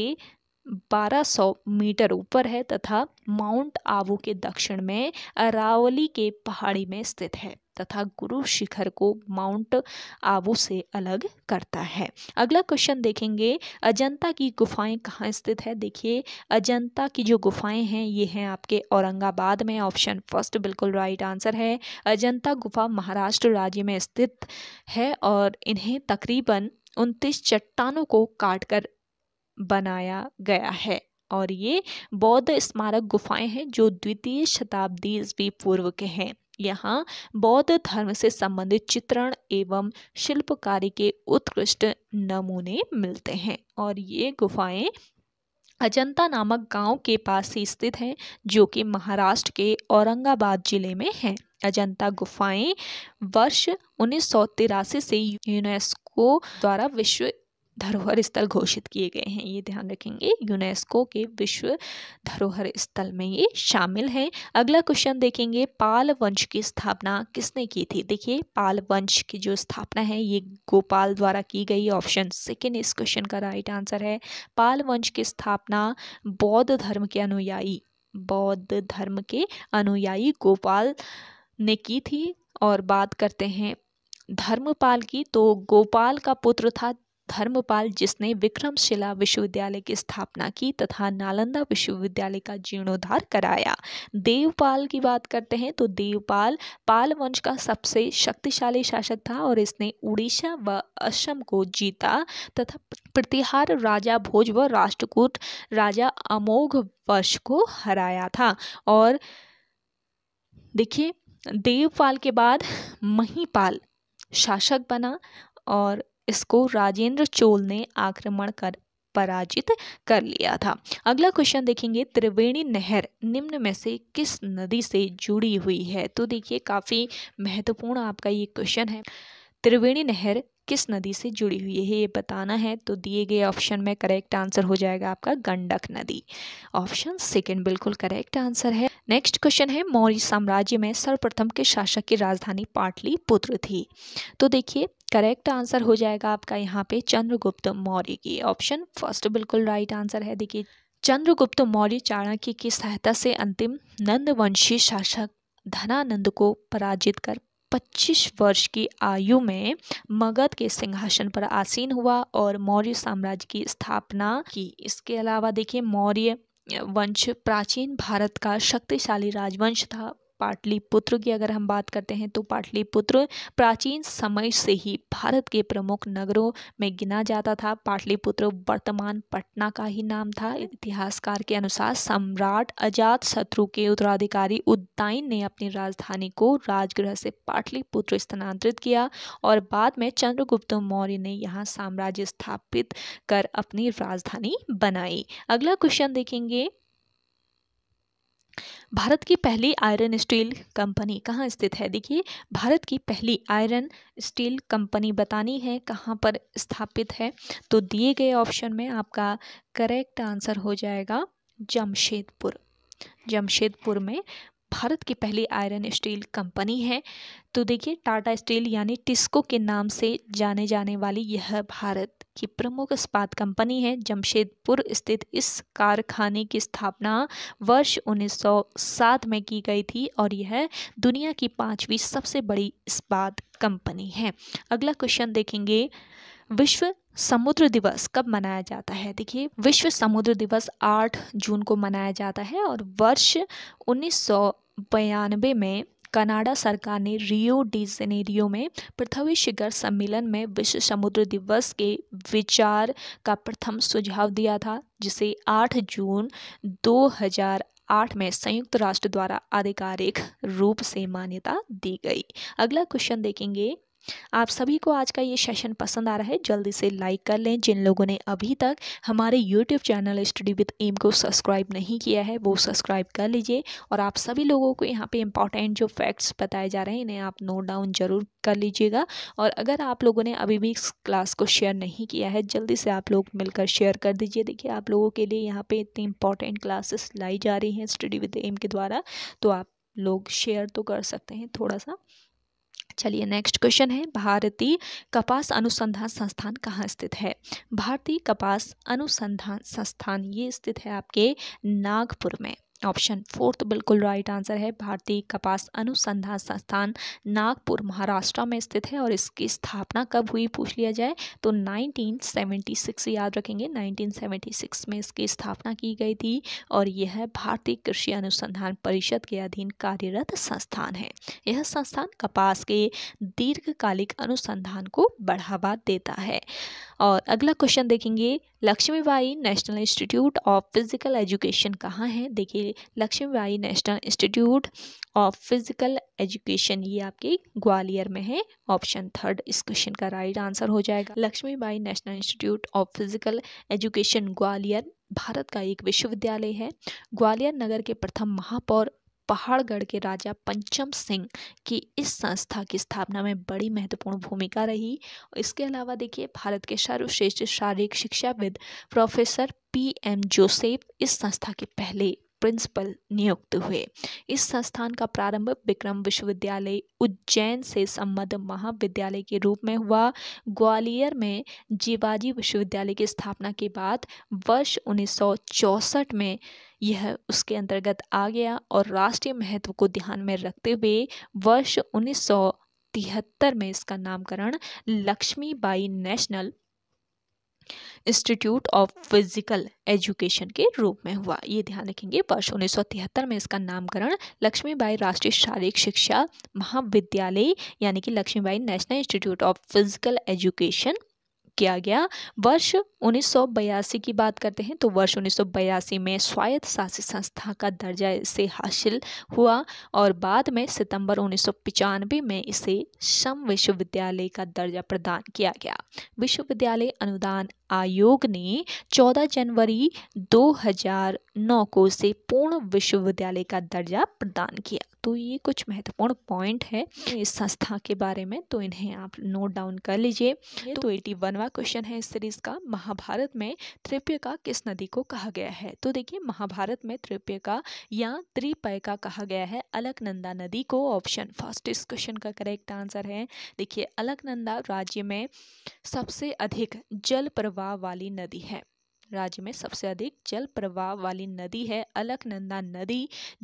Speaker 1: 1200 मीटर ऊपर है तथा माउंट आबू के दक्षिण में अरावली के पहाड़ी में स्थित है तथा गुरु शिखर को माउंट आबू से अलग करता है अगला क्वेश्चन देखेंगे अजंता की गुफाएं कहाँ स्थित है देखिए अजंता की जो गुफाएं हैं ये हैं आपके औरंगाबाद में ऑप्शन फर्स्ट बिल्कुल राइट आंसर है अजंता गुफा महाराष्ट्र राज्य में स्थित है और इन्हें तकरीबन उनतीस चट्टानों को काटकर बनाया गया है और ये बौद्ध स्मारक गुफाएं हैं जो द्वितीय शताब्दी ईस्वी पूर्व के हैं यहाँ बौद्ध धर्म से संबंधित चित्रण एवं शिल्पकारी के उत्कृष्ट नमूने मिलते हैं और ये गुफाएं अजंता नामक गांव के पास ही स्थित है जो कि महाराष्ट्र के औरंगाबाद जिले में है अजंता गुफाएं वर्ष उन्नीस से यूनेस्को द्वारा विश्व धरोहर स्थल घोषित किए गए हैं ये ध्यान रखेंगे यूनेस्को के विश्व धरोहर स्थल में ये शामिल हैं अगला क्वेश्चन देखेंगे पाल वंश की स्थापना किसने की थी देखिए पाल वंश की जो स्थापना है ये गोपाल द्वारा की गई ऑप्शन सेकेंड इस क्वेश्चन का राइट आंसर है पाल वंश की स्थापना बौद्ध धर्म के अनुयायी बौद्ध धर्म के अनुयायी गोपाल ने की थी और बात करते हैं धर्मपाल की तो गोपाल का पुत्र था धर्मपाल जिसने विक्रमशिला विश्वविद्यालय की स्थापना की तथा नालंदा विश्वविद्यालय का जीर्णोद्धार कराया देवपाल की बात करते हैं तो देवपाल पाल वंश का सबसे शक्तिशाली शासक था और इसने उड़ीसा व असम को जीता तथा प्रतिहार राजा भोज व राष्ट्रकूट राजा अमोघ वश को हराया था और देखिए देवपाल के बाद महीपाल शासक बना और इसको राजेंद्र चोल ने आक्रमण कर पराजित कर लिया था अगला क्वेश्चन देखेंगे त्रिवेणी नहर निम्न में से किस नदी से जुड़ी हुई है तो देखिए काफ़ी महत्वपूर्ण आपका ये क्वेश्चन है त्रिवेणी नहर किस नदी से जुड़ी हुई है ये बताना है तो दिए गए ऑप्शन में करेक्ट आंसर हो जाएगा आपका गंडक नदी ऑप्शन सेकंड बिल्कुल करेक्ट आंसर है नेक्स्ट क्वेश्चन है मौर्य साम्राज्य में सर्वप्रथम के शासक की राजधानी पाटली पुत्र थी तो देखिए करेक्ट आंसर हो जाएगा आपका यहाँ पे चंद्रगुप्त मौर्य की ऑप्शन फर्स्ट बिल्कुल राइट आंसर है देखिए चंद्रगुप्त मौर्य चाणक्य की सहायता से अंतिम नंदवंशी शासक धनानंद को पराजित कर पच्चीस वर्ष की आयु में मगध के सिंहासन पर आसीन हुआ और मौर्य साम्राज्य की स्थापना की इसके अलावा देखिए मौर्य वंश प्राचीन भारत का शक्तिशाली राजवंश था पाटलिपुत्र की अगर हम बात करते हैं तो पाटलिपुत्र प्राचीन समय से ही भारत के प्रमुख नगरों में गिना जाता था पाटलिपुत्र वर्तमान पटना का ही नाम था इतिहासकार के अनुसार सम्राट अजात शत्रु के उत्तराधिकारी उद्दाइन ने अपनी राजधानी को राजगृह से पाटलिपुत्र स्थानांतरित किया और बाद में चंद्रगुप्त मौर्य ने यहाँ साम्राज्य स्थापित कर अपनी राजधानी बनाई अगला क्वेश्चन देखेंगे भारत की पहली आयरन स्टील कंपनी कहाँ स्थित है देखिए भारत की पहली आयरन स्टील कंपनी बतानी है कहाँ पर स्थापित है तो दिए गए ऑप्शन में आपका करेक्ट आंसर हो जाएगा जमशेदपुर जमशेदपुर में भारत की पहली आयरन स्टील कंपनी है तो देखिए टाटा स्टील यानी टिस्को के नाम से जाने जाने वाली यह भारत की प्रमुख इस्पात कंपनी है जमशेदपुर स्थित इस कारखाने की स्थापना वर्ष 1907 में की गई थी और यह दुनिया की पांचवी सबसे बड़ी इस्पात कंपनी है अगला क्वेश्चन देखेंगे विश्व समुद्र दिवस कब मनाया जाता है देखिए विश्व समुद्र दिवस 8 जून को मनाया जाता है और वर्ष उन्नीस में कनाडा सरकार ने रियो डी जेनेरियो में पृथ्वी शिखर सम्मेलन में विश्व समुद्र दिवस के विचार का प्रथम सुझाव दिया था जिसे 8 जून 2008 आठ में संयुक्त राष्ट्र द्वारा आधिकारिक रूप से मान्यता दी गई अगला क्वेश्चन देखेंगे आप सभी को आज का ये सेशन पसंद आ रहा है जल्दी से लाइक कर लें जिन लोगों ने अभी तक हमारे YouTube channel study with M को सब्सक्राइब नहीं किया है वो सब्सक्राइब कर लीजिए और आप सभी लोगों को यहाँ पे इंपॉर्टेंट जो फैक्ट्स बताए जा रहे हैं इन्हें आप नोट डाउन ज़रूर कर लीजिएगा और अगर आप लोगों ने अभी भी इस क्लास को शेयर नहीं किया है जल्दी से आप लोग मिलकर शेयर कर दीजिए देखिए आप लोगों के लिए यहाँ पे इतनी इंपॉर्टेंट क्लासेस लाई जा रही हैं स्टडी विद एम के द्वारा तो आप लोग शेयर तो कर सकते हैं थोड़ा सा चलिए नेक्स्ट क्वेश्चन है भारतीय कपास अनुसंधान संस्थान कहाँ स्थित है भारतीय कपास अनुसंधान संस्थान ये स्थित है आपके नागपुर में ऑप्शन फोर्थ तो बिल्कुल राइट आंसर है भारतीय कपास अनुसंधान संस्थान नागपुर महाराष्ट्र में स्थित है और इसकी स्थापना कब हुई पूछ लिया जाए तो 1976 याद रखेंगे 1976 में इसकी स्थापना की गई थी और यह भारतीय कृषि अनुसंधान परिषद के अधीन कार्यरत संस्थान है यह संस्थान कपास के दीर्घकालिक अनुसंधान को बढ़ावा देता है और अगला क्वेश्चन देखेंगे Laxmibai national institute of physical education कहाँ है देखिए Laxmibai national institute of physical education ये आपके ग्वालियर में है ऑप्शन थर्ड इस क्वेश्चन का राइट आंसर हो जाएगा Laxmibai national institute of physical education Gwalior Bharat का एक विश्वविद्यालय है ग्वालियर नगर के प्रथम महापौर पहाड़गढ़ के राजा पंचम सिंह की इस संस्था की स्थापना में बड़ी महत्वपूर्ण भूमिका रही इसके अलावा देखिए भारत के सर्वश्रेष्ठ शारीरिक शिक्षाविद प्रोफेसर पी एम जोसेफ इस संस्था के पहले प्रिंसिपल नियुक्त हुए इस संस्थान का प्रारंभ विक्रम विश्वविद्यालय उज्जैन से संबद्ध महाविद्यालय के रूप में हुआ ग्वालियर में जीवाजी विश्वविद्यालय की स्थापना के बाद वर्ष उन्नीस में यह उसके अंतर्गत आ गया और राष्ट्रीय महत्व को ध्यान में रखते हुए वर्ष उन्नीस तिहत्तर में इसका नामकरण Laxmibai national institute of physical education के रूप में हुआ ये ध्यान रखेंगे वर्ष उन्नीस में इसका नामकरण लक्ष्मीबाई राष्ट्रीय शारीरिक शिक्षा महाविद्यालय यानी कि Laxmibai national institute of physical education किया गया वर्ष उन्नीस की बात करते हैं तो वर्ष उन्नीस में स्वायत्त शासित संस्था का दर्जा इसे हासिल हुआ और बाद में सितंबर उन्नीस में इसे सम विश्वविद्यालय का दर्जा प्रदान किया गया विश्वविद्यालय अनुदान आयोग ने 14 जनवरी 2009 को से पूर्ण विश्वविद्यालय का दर्जा प्रदान किया तो ये कुछ महत्वपूर्ण पॉइंट है इस संस्था के बारे में तो इन्हें आप नोट डाउन कर लीजिए तो एटी वनवा क्वेश्चन है इस सीरीज का महाभारत में त्रिप्य का किस नदी को कहा गया है तो देखिए महाभारत में त्रिप्य का या त्रिपय का कहा गया है अलकनंदा नदी को ऑप्शन फर्स्ट इस क्वेश्चन का करेक्ट आंसर है देखिए अलकनंदा राज्य में सबसे अधिक जल प्रवाह वाली नदी है राज्य में सबसे अधिक जल प्रवाह वाली नदी है अलकनंदा नदी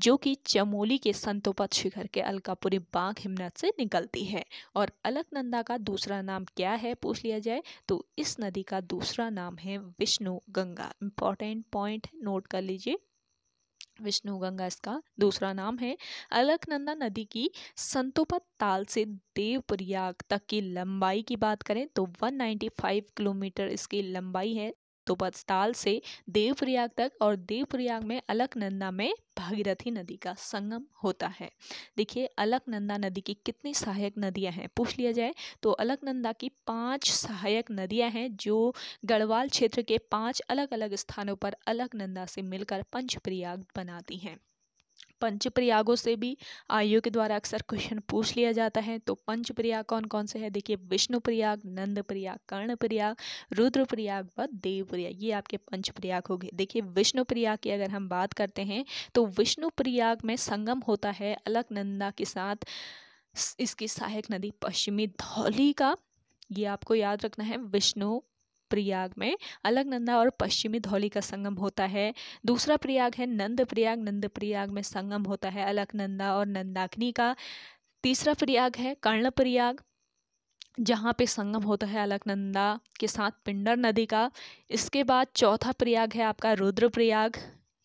Speaker 1: जो कि चमोली के संतोपत शिखर के अलकापुरी बाघ हिमनद से निकलती है और अलकनंदा का दूसरा नाम क्या है पूछ लिया जाए तो इस नदी का दूसरा नाम है Vishnu Ganga important point note कर लीजिए विष्णु गंगा इसका दूसरा नाम है अलकनंदा नदी की संतोपत ताल से देवप्रयाग तक की लंबाई की बात करें तो 195 किलोमीटर इसकी लंबाई है तो बदताल से देवप्रयाग तक और देवप्रयाग में अलकनंदा में भागीरथी नदी का संगम होता है देखिए अलकनंदा नदी की कितनी सहायक नदियां हैं पूछ लिया जाए तो अलकनंदा की पांच सहायक नदियां हैं जो गढ़वाल क्षेत्र के पांच अलग अलग स्थानों पर अलकनंदा से मिलकर पंचप्रयाग बनाती हैं पंच प्रयागों से भी आयु के द्वारा अक्सर क्वेश्चन पूछ लिया जाता है तो पंच प्रयाग कौन कौन से हैं देखिए विष्णु प्रयाग नंद प्रयाग कर्ण प्रयाग रुद्र प्रयाग व देव प्रयाग ये आपके पंच प्रयाग हो गए देखिए विष्णु प्रयाग की अगर हम बात करते हैं तो विष्णु प्रयाग में संगम होता है अलकनंदा के साथ इसकी सहायक नदी पश्चिमी धौली का ये आपको याद रखना है विष्णु प्रयाग में नंदा और पश्चिमी धौली का संगम होता है दूसरा प्रयाग है नंद प्रयाग नंद प्रयाग में संगम होता है अलकनंदा और नंदाकिनी का तीसरा प्रयाग है कर्ण प्रयाग जहाँ पे संगम होता है अलकनंदा के साथ पिंडर नदी का इसके बाद चौथा प्रयाग है आपका रुद्रप्रयाग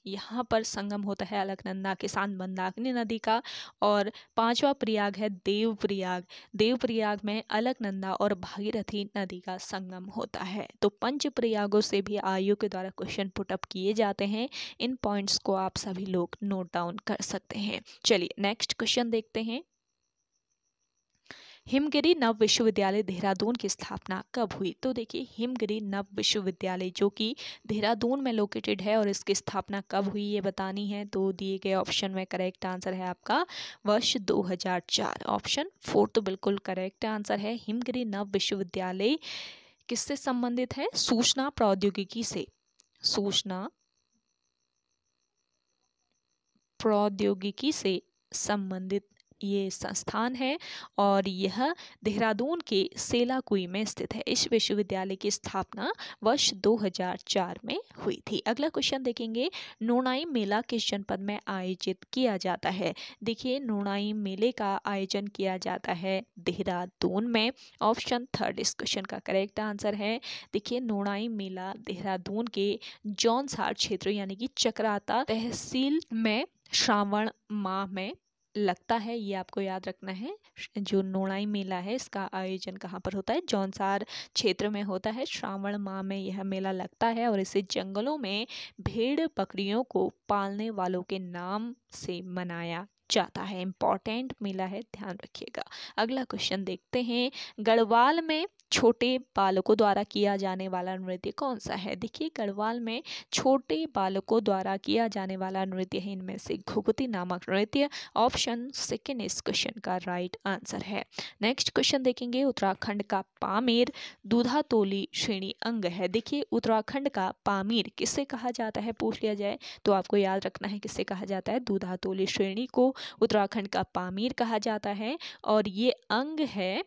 Speaker 1: यहाँ पर संगम होता है अलकनंदा के साथ मंदाकिनी नदी का और पांचवा प्रयाग है देव प्रयाग देव प्रयाग में अलकनंदा और भागीरथी नदी का संगम होता है तो पंच प्रयागों से भी आयु के द्वारा क्वेश्चन पुटअप किए जाते हैं इन पॉइंट्स को आप सभी लोग नोट डाउन कर सकते हैं चलिए नेक्स्ट क्वेश्चन देखते हैं हिमगिरी नव विश्वविद्यालय देहरादून की स्थापना कब हुई तो देखिए हिमगिरी नव विश्वविद्यालय जो कि देहरादून में लोकेटेड है और इसकी स्थापना कब हुई ये बतानी है तो दिए गए ऑप्शन में करेक्ट आंसर है आपका वर्ष 2004 ऑप्शन फोर तो बिल्कुल करेक्ट आंसर है हिमगिरी नव विश्वविद्यालय किससे संबंधित है सूचना प्रौद्योगिकी से सूचना प्रौद्योगिकी से संबंधित ये संस्थान है और यह देहरादून के सेलाकुई में स्थित है इस विश्वविद्यालय की स्थापना वर्ष 2004 में हुई थी अगला क्वेश्चन देखेंगे नोनाई मेला किस जनपद में आयोजित किया जाता है देखिए नोनाई मेले का आयोजन किया जाता है देहरादून में ऑप्शन थर्ड इस क्वेश्चन का करेक्ट आंसर है देखिए नोनाई मेला देहरादून के जौनसार क्षेत्र यानी कि चक्राता तहसील में श्रावण माह में लगता है ये आपको याद रखना है जो नोड़ाई मेला है इसका आयोजन कहाँ पर होता है जौनसार क्षेत्र में होता है श्रावण माह में यह मेला लगता है और इसे जंगलों में भेड़ बकरियों को पालने वालों के नाम से मनाया जाता है इम्पॉर्टेंट मिला है ध्यान रखिएगा अगला क्वेश्चन देखते हैं गढ़वाल में छोटे बालकों द्वारा किया जाने वाला नृत्य कौन सा है देखिए गढ़वाल में छोटे बालकों द्वारा किया जाने वाला नृत्य है इनमें से घुगुती नामक नृत्य ऑप्शन सेकेंड इस क्वेश्चन का राइट आंसर है नेक्स्ट क्वेश्चन देखेंगे उत्तराखंड का पामीर दूधा तोली श्रेणी अंग है देखिए उत्तराखंड का पामीर किससे कहा जाता है पूछ लिया जाए तो आपको याद रखना है किससे कहा जाता है दूधा तोली श्रेणी को उत्तराखंड का पामीर कहा जाता है और ये अंग है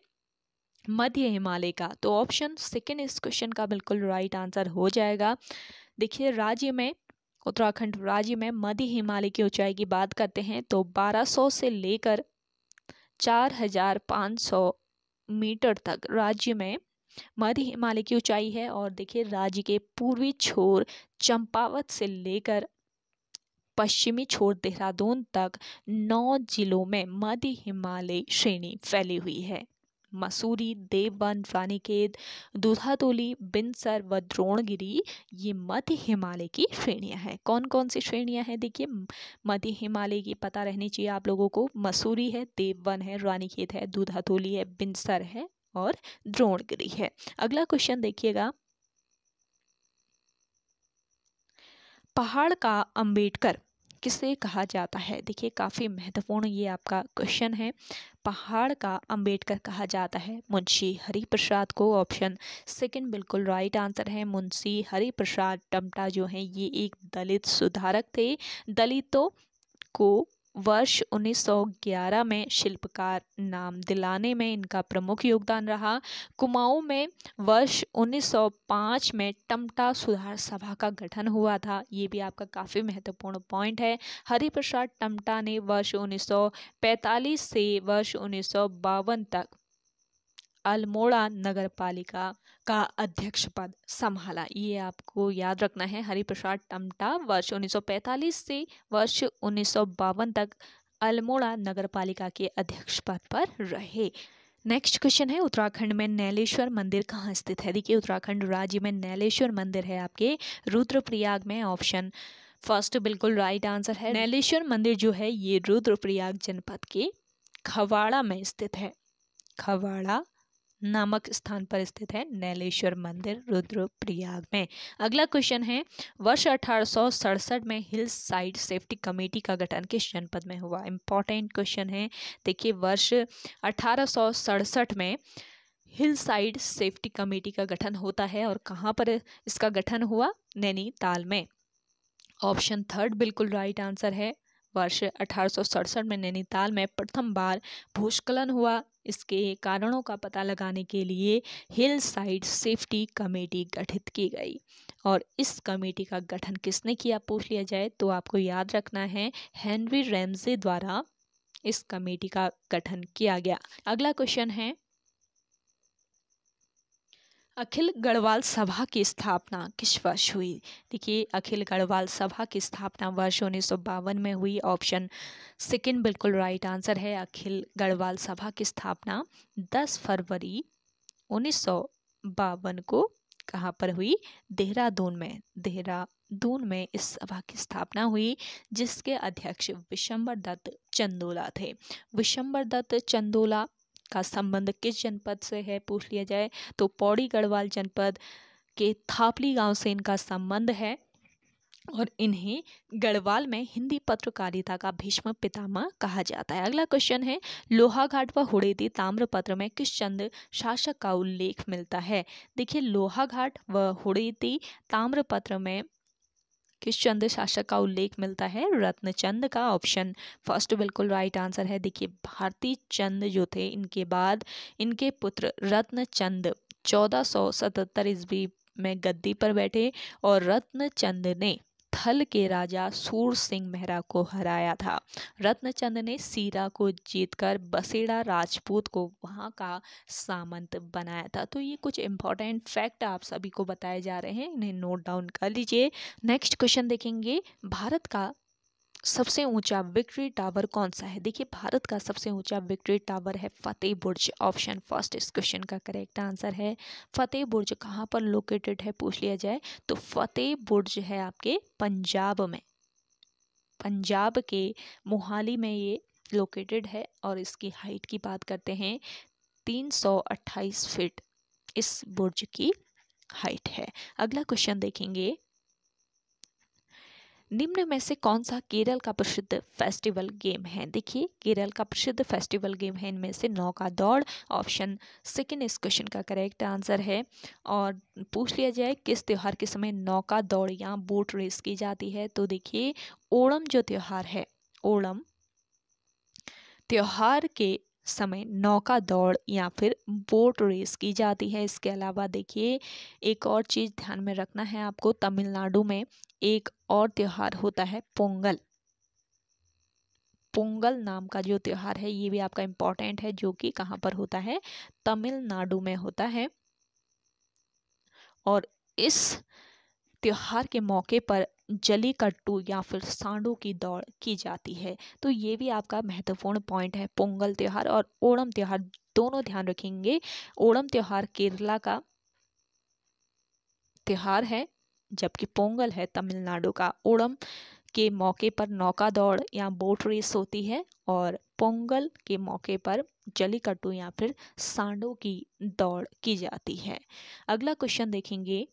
Speaker 1: मध्य हिमालय का तो ऑप्शन सेकेंड इस क्वेश्चन का बिल्कुल राइट आंसर हो जाएगा देखिए राज्य में उत्तराखंड राज्य में मध्य हिमालय की ऊंचाई की बात करते हैं तो 1200 से लेकर 4500 मीटर तक राज्य में मध्य हिमालय की ऊंचाई है और देखिए राज्य के पूर्वी छोर चंपावत से लेकर पश्चिमी छोर देहरादून तक नौ जिलों में मध्य हिमालयी श्रेणी फैली हुई है मसूरी देवबन रानीखेत दुधातोली बिनसर व द्रोणगिरी ये मध्य हिमालय की श्रेणियाँ हैं कौन कौन सी श्रेणियाँ हैं देखिए मध्य हिमालय की पता रहनी चाहिए आप लोगों को मसूरी है देवबन है रानीखेत है दुधातोली है बिनसर है और द्रोणगिरी है अगला क्वेश्चन देखिएगा पहाड़ का अंबेडकर किसे कहा जाता है देखिए काफ़ी महत्वपूर्ण ये आपका क्वेश्चन है पहाड़ का अंबेडकर कहा जाता है मुंशी हरि प्रसाद को ऑप्शन सेकंड बिल्कुल राइट आंसर है मुंशी हरि प्रसाद टमटा जो है ये एक दलित सुधारक थे दलितों को वर्ष उन्नीस सौ ग्यारह में शिल्पकार नाम दिलाने में इनका प्रमुख योगदान रहा कुमाऊं में वर्ष 1905 में टमटा सुधार सभा का गठन हुआ था ये भी आपका काफ़ी महत्वपूर्ण पॉइंट है हरिप्रसाद टमटा ने वर्ष 1945 से वर्ष उन्नीस तक अल्मोड़ा नगर पालिका का अध्यक्ष पद संभाला ये आपको याद रखना है हरिप्रसाद टमटा वर्ष 1945 से वर्ष उन्नीस तक अल्मोड़ा नगर पालिका के अध्यक्ष पद पर रहे नेक्स्ट क्वेश्चन है उत्तराखंड में नैलेश्वर मंदिर कहाँ स्थित है देखिए उत्तराखंड राज्य में नैलेश्वर मंदिर है आपके रुद्रप्रयाग में ऑप्शन फर्स्ट बिल्कुल राइट आंसर है नैलेश्वर मंदिर जो है ये रुद्रप्रयाग जनपद के खवाड़ा में स्थित है खवाड़ा नामक स्थान पर स्थित है नैलेश्वर मंदिर रुद्रप्रयाग में अगला क्वेश्चन है वर्ष अठारह में हिल साइड सेफ्टी कमेटी का गठन किस जनपद में हुआ इम्पॉर्टेंट क्वेश्चन है देखिए वर्ष अठारह में हिल साइड सेफ्टी कमेटी का गठन होता है और कहाँ पर इसका गठन हुआ नैनीताल में ऑप्शन थर्ड बिल्कुल राइट आंसर है वर्ष अठारह में नैनीताल में प्रथम बार भूस्खलन हुआ इसके कारणों का पता लगाने के लिए हिल साइड सेफ्टी कमेटी गठित की गई और इस कमेटी का गठन किसने किया पूछ लिया जाए तो आपको याद रखना है हेनरी रैमजे द्वारा इस कमेटी का गठन किया गया अगला क्वेश्चन है अखिल गढ़वाल सभा की स्थापना किस वर्ष हुई देखिए अखिल गढ़वाल सभा की स्थापना वर्ष उन्नीस में हुई ऑप्शन सेकंड बिल्कुल राइट आंसर है अखिल गढ़वाल सभा की स्थापना 10 फरवरी उन्नीस को कहाँ पर हुई देहरादून में देहरादून में इस सभा की स्थापना हुई जिसके अध्यक्ष विशंबर दत्त चंदोला थे विशंबर दत्त चंदोला का संबंध किस जनपद से है पूछ लिया जाए तो पौड़ी गढ़वाल जनपद के थापली गांव से इनका संबंध है और इन्हें गढ़वाल में हिंदी पत्रकारिता का भीष्म पितामह कहा जाता है अगला क्वेश्चन है लोहाघाट व हुड़ेदी ताम्रपत्र में किस चंद शासक का उल्लेख मिलता है देखिए लोहाघाट व हुड़ेदी ताम्रपत्र में किस चंद शासक का उल्लेख मिलता है रत्नचंद का ऑप्शन फर्स्ट बिल्कुल राइट आंसर है देखिए भारती चंद जो थे इनके बाद इनके पुत्र रत्नचंद चौदह सौ सतहत्तर ईस्वी में गद्दी पर बैठे और रत्नचंद ने थल के राजा सूर सिंह मेहरा को हराया था रत्नचंद ने सीरा को जीतकर बसेड़ा राजपूत को वहाँ का सामंत बनाया था तो ये कुछ इंपॉर्टेंट फैक्ट आप सभी को बताए जा रहे हैं इन्हें नोट डाउन कर लीजिए नेक्स्ट क्वेश्चन देखेंगे भारत का सबसे ऊंचा विक्ट्री टावर कौन सा है देखिए भारत का सबसे ऊंचा विक्ट्री टावर है फतेह बुर्ज ऑप्शन फर्स्ट इस क्वेश्चन का करेक्ट आंसर है फतेह बुर्ज कहाँ पर लोकेटेड है पूछ लिया जाए तो फतेह बुर्ज है आपके पंजाब में पंजाब के मोहाली में ये लोकेटेड है और इसकी हाइट की बात करते हैं अट्ठाईस फीट इस बुर्ज की हाइट है अगला क्वेश्चन देखेंगे निम्न में से कौन सा केरल का प्रसिद्ध फेस्टिवल गेम है देखिए केरल का प्रसिद्ध फेस्टिवल गेम है इनमें से नौ का दौड़ ऑप्शन सेकेंड इस क्वेश्चन का करेक्ट आंसर है और पूछ लिया जाए किस त्यौहार के समय नौका दौड़ या बोट रेस की जाती है तो देखिए ओणम जो त्यौहार है ओणम त्यौहार के समय नौका दौड़ या फिर बोट रेस की जाती है इसके अलावा देखिए एक और चीज़ ध्यान में रखना है आपको तमिलनाडु में एक और त्यौहार होता है पोंगल पोंगल नाम का जो त्यौहार है ये भी आपका इम्पोर्टेंट है जो कि कहाँ पर होता है तमिलनाडु में होता है और इस त्यौहार के मौके पर जली कट्टू या फिर सांडों की दौड़ की जाती है तो ये भी आपका महत्वपूर्ण पॉइंट है पोंगल त्यौहार और ओणम त्यौहार दोनों ध्यान रखेंगे ओणम त्यौहार केरला का त्यौहार है जबकि पोंगल है तमिलनाडु का ओणम के मौके पर नौका दौड़ या बोट रेस होती है और पोंगल के मौके पर जलीकट्टू या फिर सांडों की दौड़ की जाती है अगला क्वेश्चन देखेंगे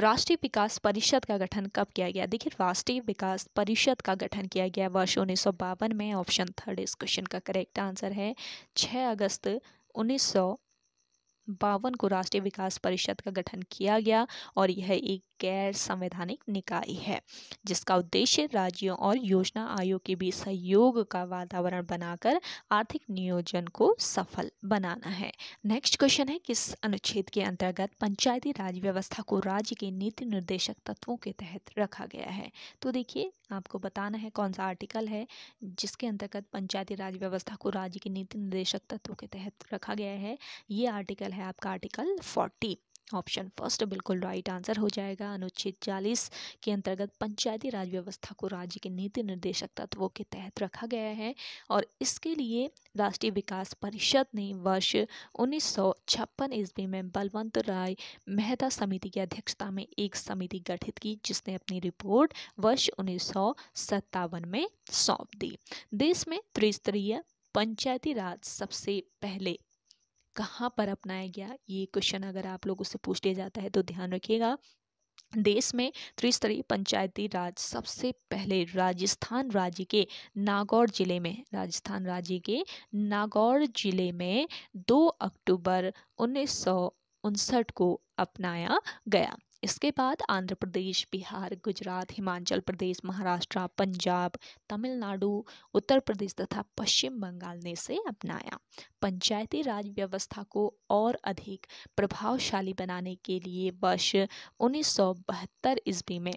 Speaker 1: राष्ट्रीय विकास परिषद का गठन कब किया गया देखिए राष्ट्रीय विकास परिषद का गठन किया गया वर्ष उन्नीस में ऑप्शन थर्ड इस क्वेश्चन का करेक्ट आंसर है 6 अगस्त उन्नीस बावन को राष्ट्रीय विकास परिषद का गठन किया गया और यह एक गैर संवैधानिक निकाय है जिसका उद्देश्य राज्यों और योजना आयोग के बीच सहयोग का वातावरण बनाकर आर्थिक नियोजन को सफल बनाना है नेक्स्ट क्वेश्चन है किस अनुच्छेद के अंतर्गत पंचायती राज व्यवस्था को राज्य के नीति निर्देशक तत्वों के तहत रखा गया है तो देखिए आपको बताना है कौन सा आर्टिकल है जिसके अंतर्गत पंचायती राज व्यवस्था को राज्य के नीति निर्देशक तत्वों के तहत रखा गया है ये आर्टिकल है आपका आर्टिकल फोर्टी ऑप्शन फर्स्ट बिल्कुल राइट आंसर हो जाएगा अनुच्छेद चालीस के अंतर्गत पंचायती राज व्यवस्था को राज्य के नीति निर्देशक तत्वों के तहत रखा गया है और इसके लिए राष्ट्रीय विकास परिषद ने वर्ष उन्नीस सौ छप्पन ईस्वी में बलवंत राय मेहता समिति की अध्यक्षता में एक समिति गठित की जिसने अपनी रिपोर्ट वर्ष उन्नीस सौ सत्तावन में सौंप दी देश में त्रिस्तरीय पंचायती राज सबसे पहले कहाँ पर अपनाया गया ये क्वेश्चन अगर आप लोगों से पूछ लिया जाता है तो ध्यान रखिएगा देश में त्रिस्तरीय पंचायती राज सबसे पहले राजस्थान राज्य के नागौर जिले में राजस्थान राज्य के नागौर जिले में 2 अक्टूबर उन्नीस को अपनाया गया इसके बाद आंध्र प्रदेश बिहार गुजरात हिमाचल प्रदेश महाराष्ट्र पंजाब तमिलनाडु उत्तर प्रदेश तथा पश्चिम बंगाल ने इसे अपनाया पंचायती राज व्यवस्था को और अधिक प्रभावशाली बनाने के लिए वर्ष उन्नीस सौ बहत्तर ईस्वी में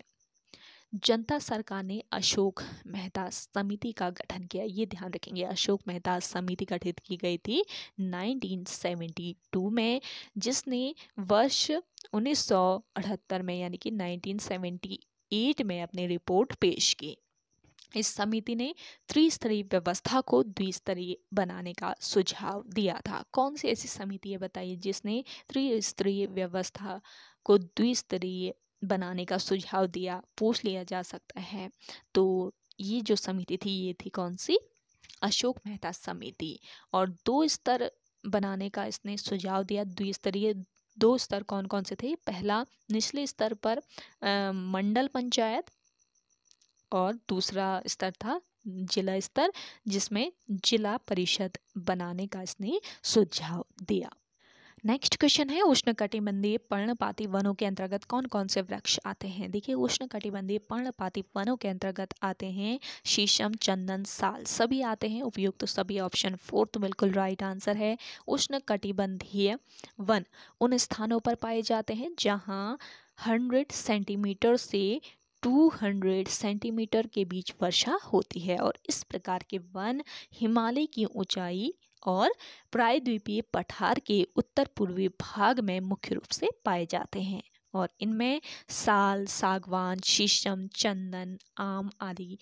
Speaker 1: जनता सरकार ने अशोक मेहता समिति का गठन किया ये ध्यान रखेंगे अशोक मेहता समिति गठित की गई थी 1972 में जिसने वर्ष 1978 में यानी कि 1978 में अपनी रिपोर्ट पेश की इस समिति ने त्रिस्तरीय व्यवस्था को द्विस्तरीय बनाने का सुझाव दिया था कौन सी ऐसी समिति है बताइए जिसने त्रिस्तरीय व्यवस्था को द्विस्तरीय बनाने का सुझाव दिया पूछ लिया जा सकता है तो ये जो समिति थी ये थी कौन सी अशोक मेहता समिति और दो स्तर बनाने का इसने सुझाव दिया द्विस्तरीय दो स्तर कौन कौन से थे पहला निचले स्तर पर आ, मंडल पंचायत और दूसरा स्तर था जिला स्तर जिसमें जिला परिषद बनाने का इसने सुझाव दिया नेक्स्ट क्वेश्चन है उष्णकटिबंधीय पर्णपाती वनों के अंतर्गत कौन कौन से वृक्ष आते हैं देखिए उष्णकटिबंधीय पर्णपाती वनों के अंतर्गत आते हैं शीशम चंदन साल सभी आते हैं उपयुक्त तो सभी ऑप्शन फोर्थ बिल्कुल राइट आंसर है उष्णकटिबंधीय वन उन स्थानों पर पाए जाते हैं जहाँ हंड्रेड सेंटीमीटर से 200 सेंटीमीटर के बीच वर्षा होती है और इस प्रकार के वन हिमालय की ऊंचाई और प्रायद्वीपीय पठार के उत्तर पूर्वी भाग में मुख्य रूप से पाए जाते हैं और इनमें साल सागवान शीशम चंदन आम आदि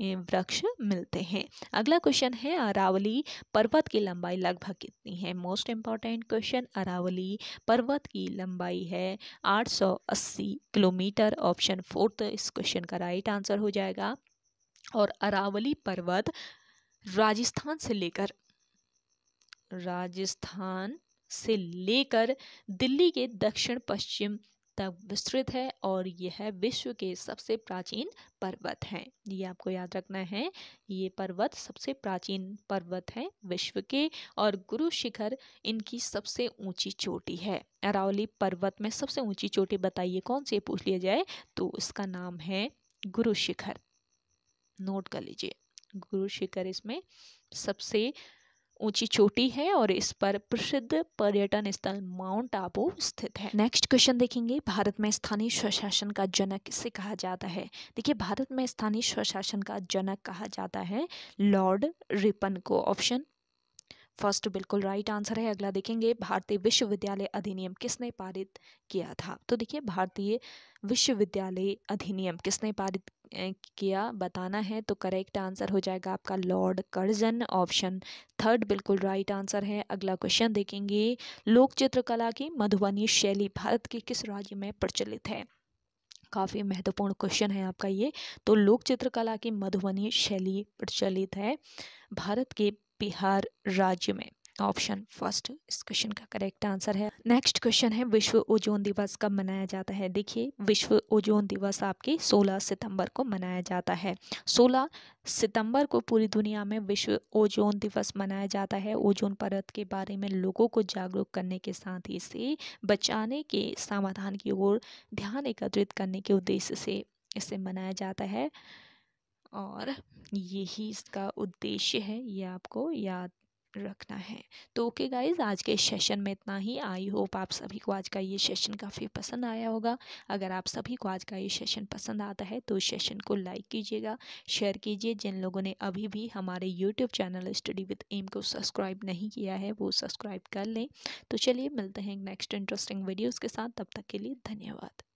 Speaker 1: वृक्ष मिलते हैं अगला क्वेश्चन है अरावली पर्वत की लंबाई लगभग कितनी है मोस्ट इम्पॉर्टेंट क्वेश्चन अरावली पर्वत की लंबाई है 880 किलोमीटर ऑप्शन फोर्थ तो इस क्वेश्चन का राइट आंसर हो जाएगा और अरावली पर्वत राजस्थान से लेकर राजस्थान से लेकर दिल्ली के दक्षिण पश्चिम तक विस्तृत है और यह विश्व के सबसे प्राचीन पर्वत हैं ये आपको याद रखना है ये पर्वत सबसे प्राचीन पर्वत हैं विश्व के और गुरु शिखर इनकी सबसे ऊंची चोटी है अरावली पर्वत में सबसे ऊंची चोटी बताइए कौन से पूछ लिया जाए तो इसका नाम है गुरु शिखर नोट कर लीजिए गुरु शिखर इसमें सबसे ऊंची चोटी है और इस पर प्रसिद्ध पर्यटन स्थल माउंट आबू स्थित है नेक्स्ट क्वेश्चन देखेंगे भारत में स्थानीय स्वशासन का जनक किसे कहा जाता है देखिए भारत में स्थानीय स्वशासन का जनक कहा जाता है लॉर्ड रिपन को ऑप्शन फर्स्ट बिल्कुल राइट आंसर है अगला देखेंगे भारतीय विश्वविद्यालय अधिनियम किसने पारित किया था तो देखिए भारतीय विश्वविद्यालय अधिनियम किसने पारित किया बताना है तो करेक्ट आंसर हो जाएगा आपका लॉर्ड कर्जन ऑप्शन थर्ड बिल्कुल राइट आंसर है अगला क्वेश्चन देखेंगे लोक चित्रकला की मधुबनी शैली भारत के किस राज्य में प्रचलित है काफ़ी महत्वपूर्ण क्वेश्चन है आपका ये तो लोक चित्रकला की मधुबनी शैली प्रचलित है भारत के बिहार राज्य में ऑप्शन फर्स्ट इस क्वेश्चन का करेक्ट आंसर है नेक्स्ट क्वेश्चन है विश्व ओजोन दिवस कब मनाया जाता है देखिए विश्व ओजोन दिवस आपके 16 सितंबर को मनाया जाता है 16 सितंबर को पूरी दुनिया में विश्व ओजोन दिवस मनाया जाता है ओजोन परत के बारे में लोगों को जागरूक करने के साथ ही इसे बचाने के समाधान की ओर ध्यान एकत्रित करने के उद्देश्य से इसे मनाया जाता है और यही इसका उद्देश्य है ये आपको याद रखना है तो ओके गाइज आज के सेशन में इतना ही आई होप आप सभी को आज का ये सेशन काफ़ी पसंद आया होगा अगर आप सभी को आज का ये सेशन पसंद आता है तो सेशन को लाइक कीजिएगा शेयर कीजिए जिन लोगों ने अभी भी हमारे YouTube channel study with M को सब्सक्राइब नहीं किया है वो सब्सक्राइब कर लें तो चलिए मिलते हैं नेक्स्ट इंटरेस्टिंग वीडियोज़ के साथ तब तक के लिए धन्यवाद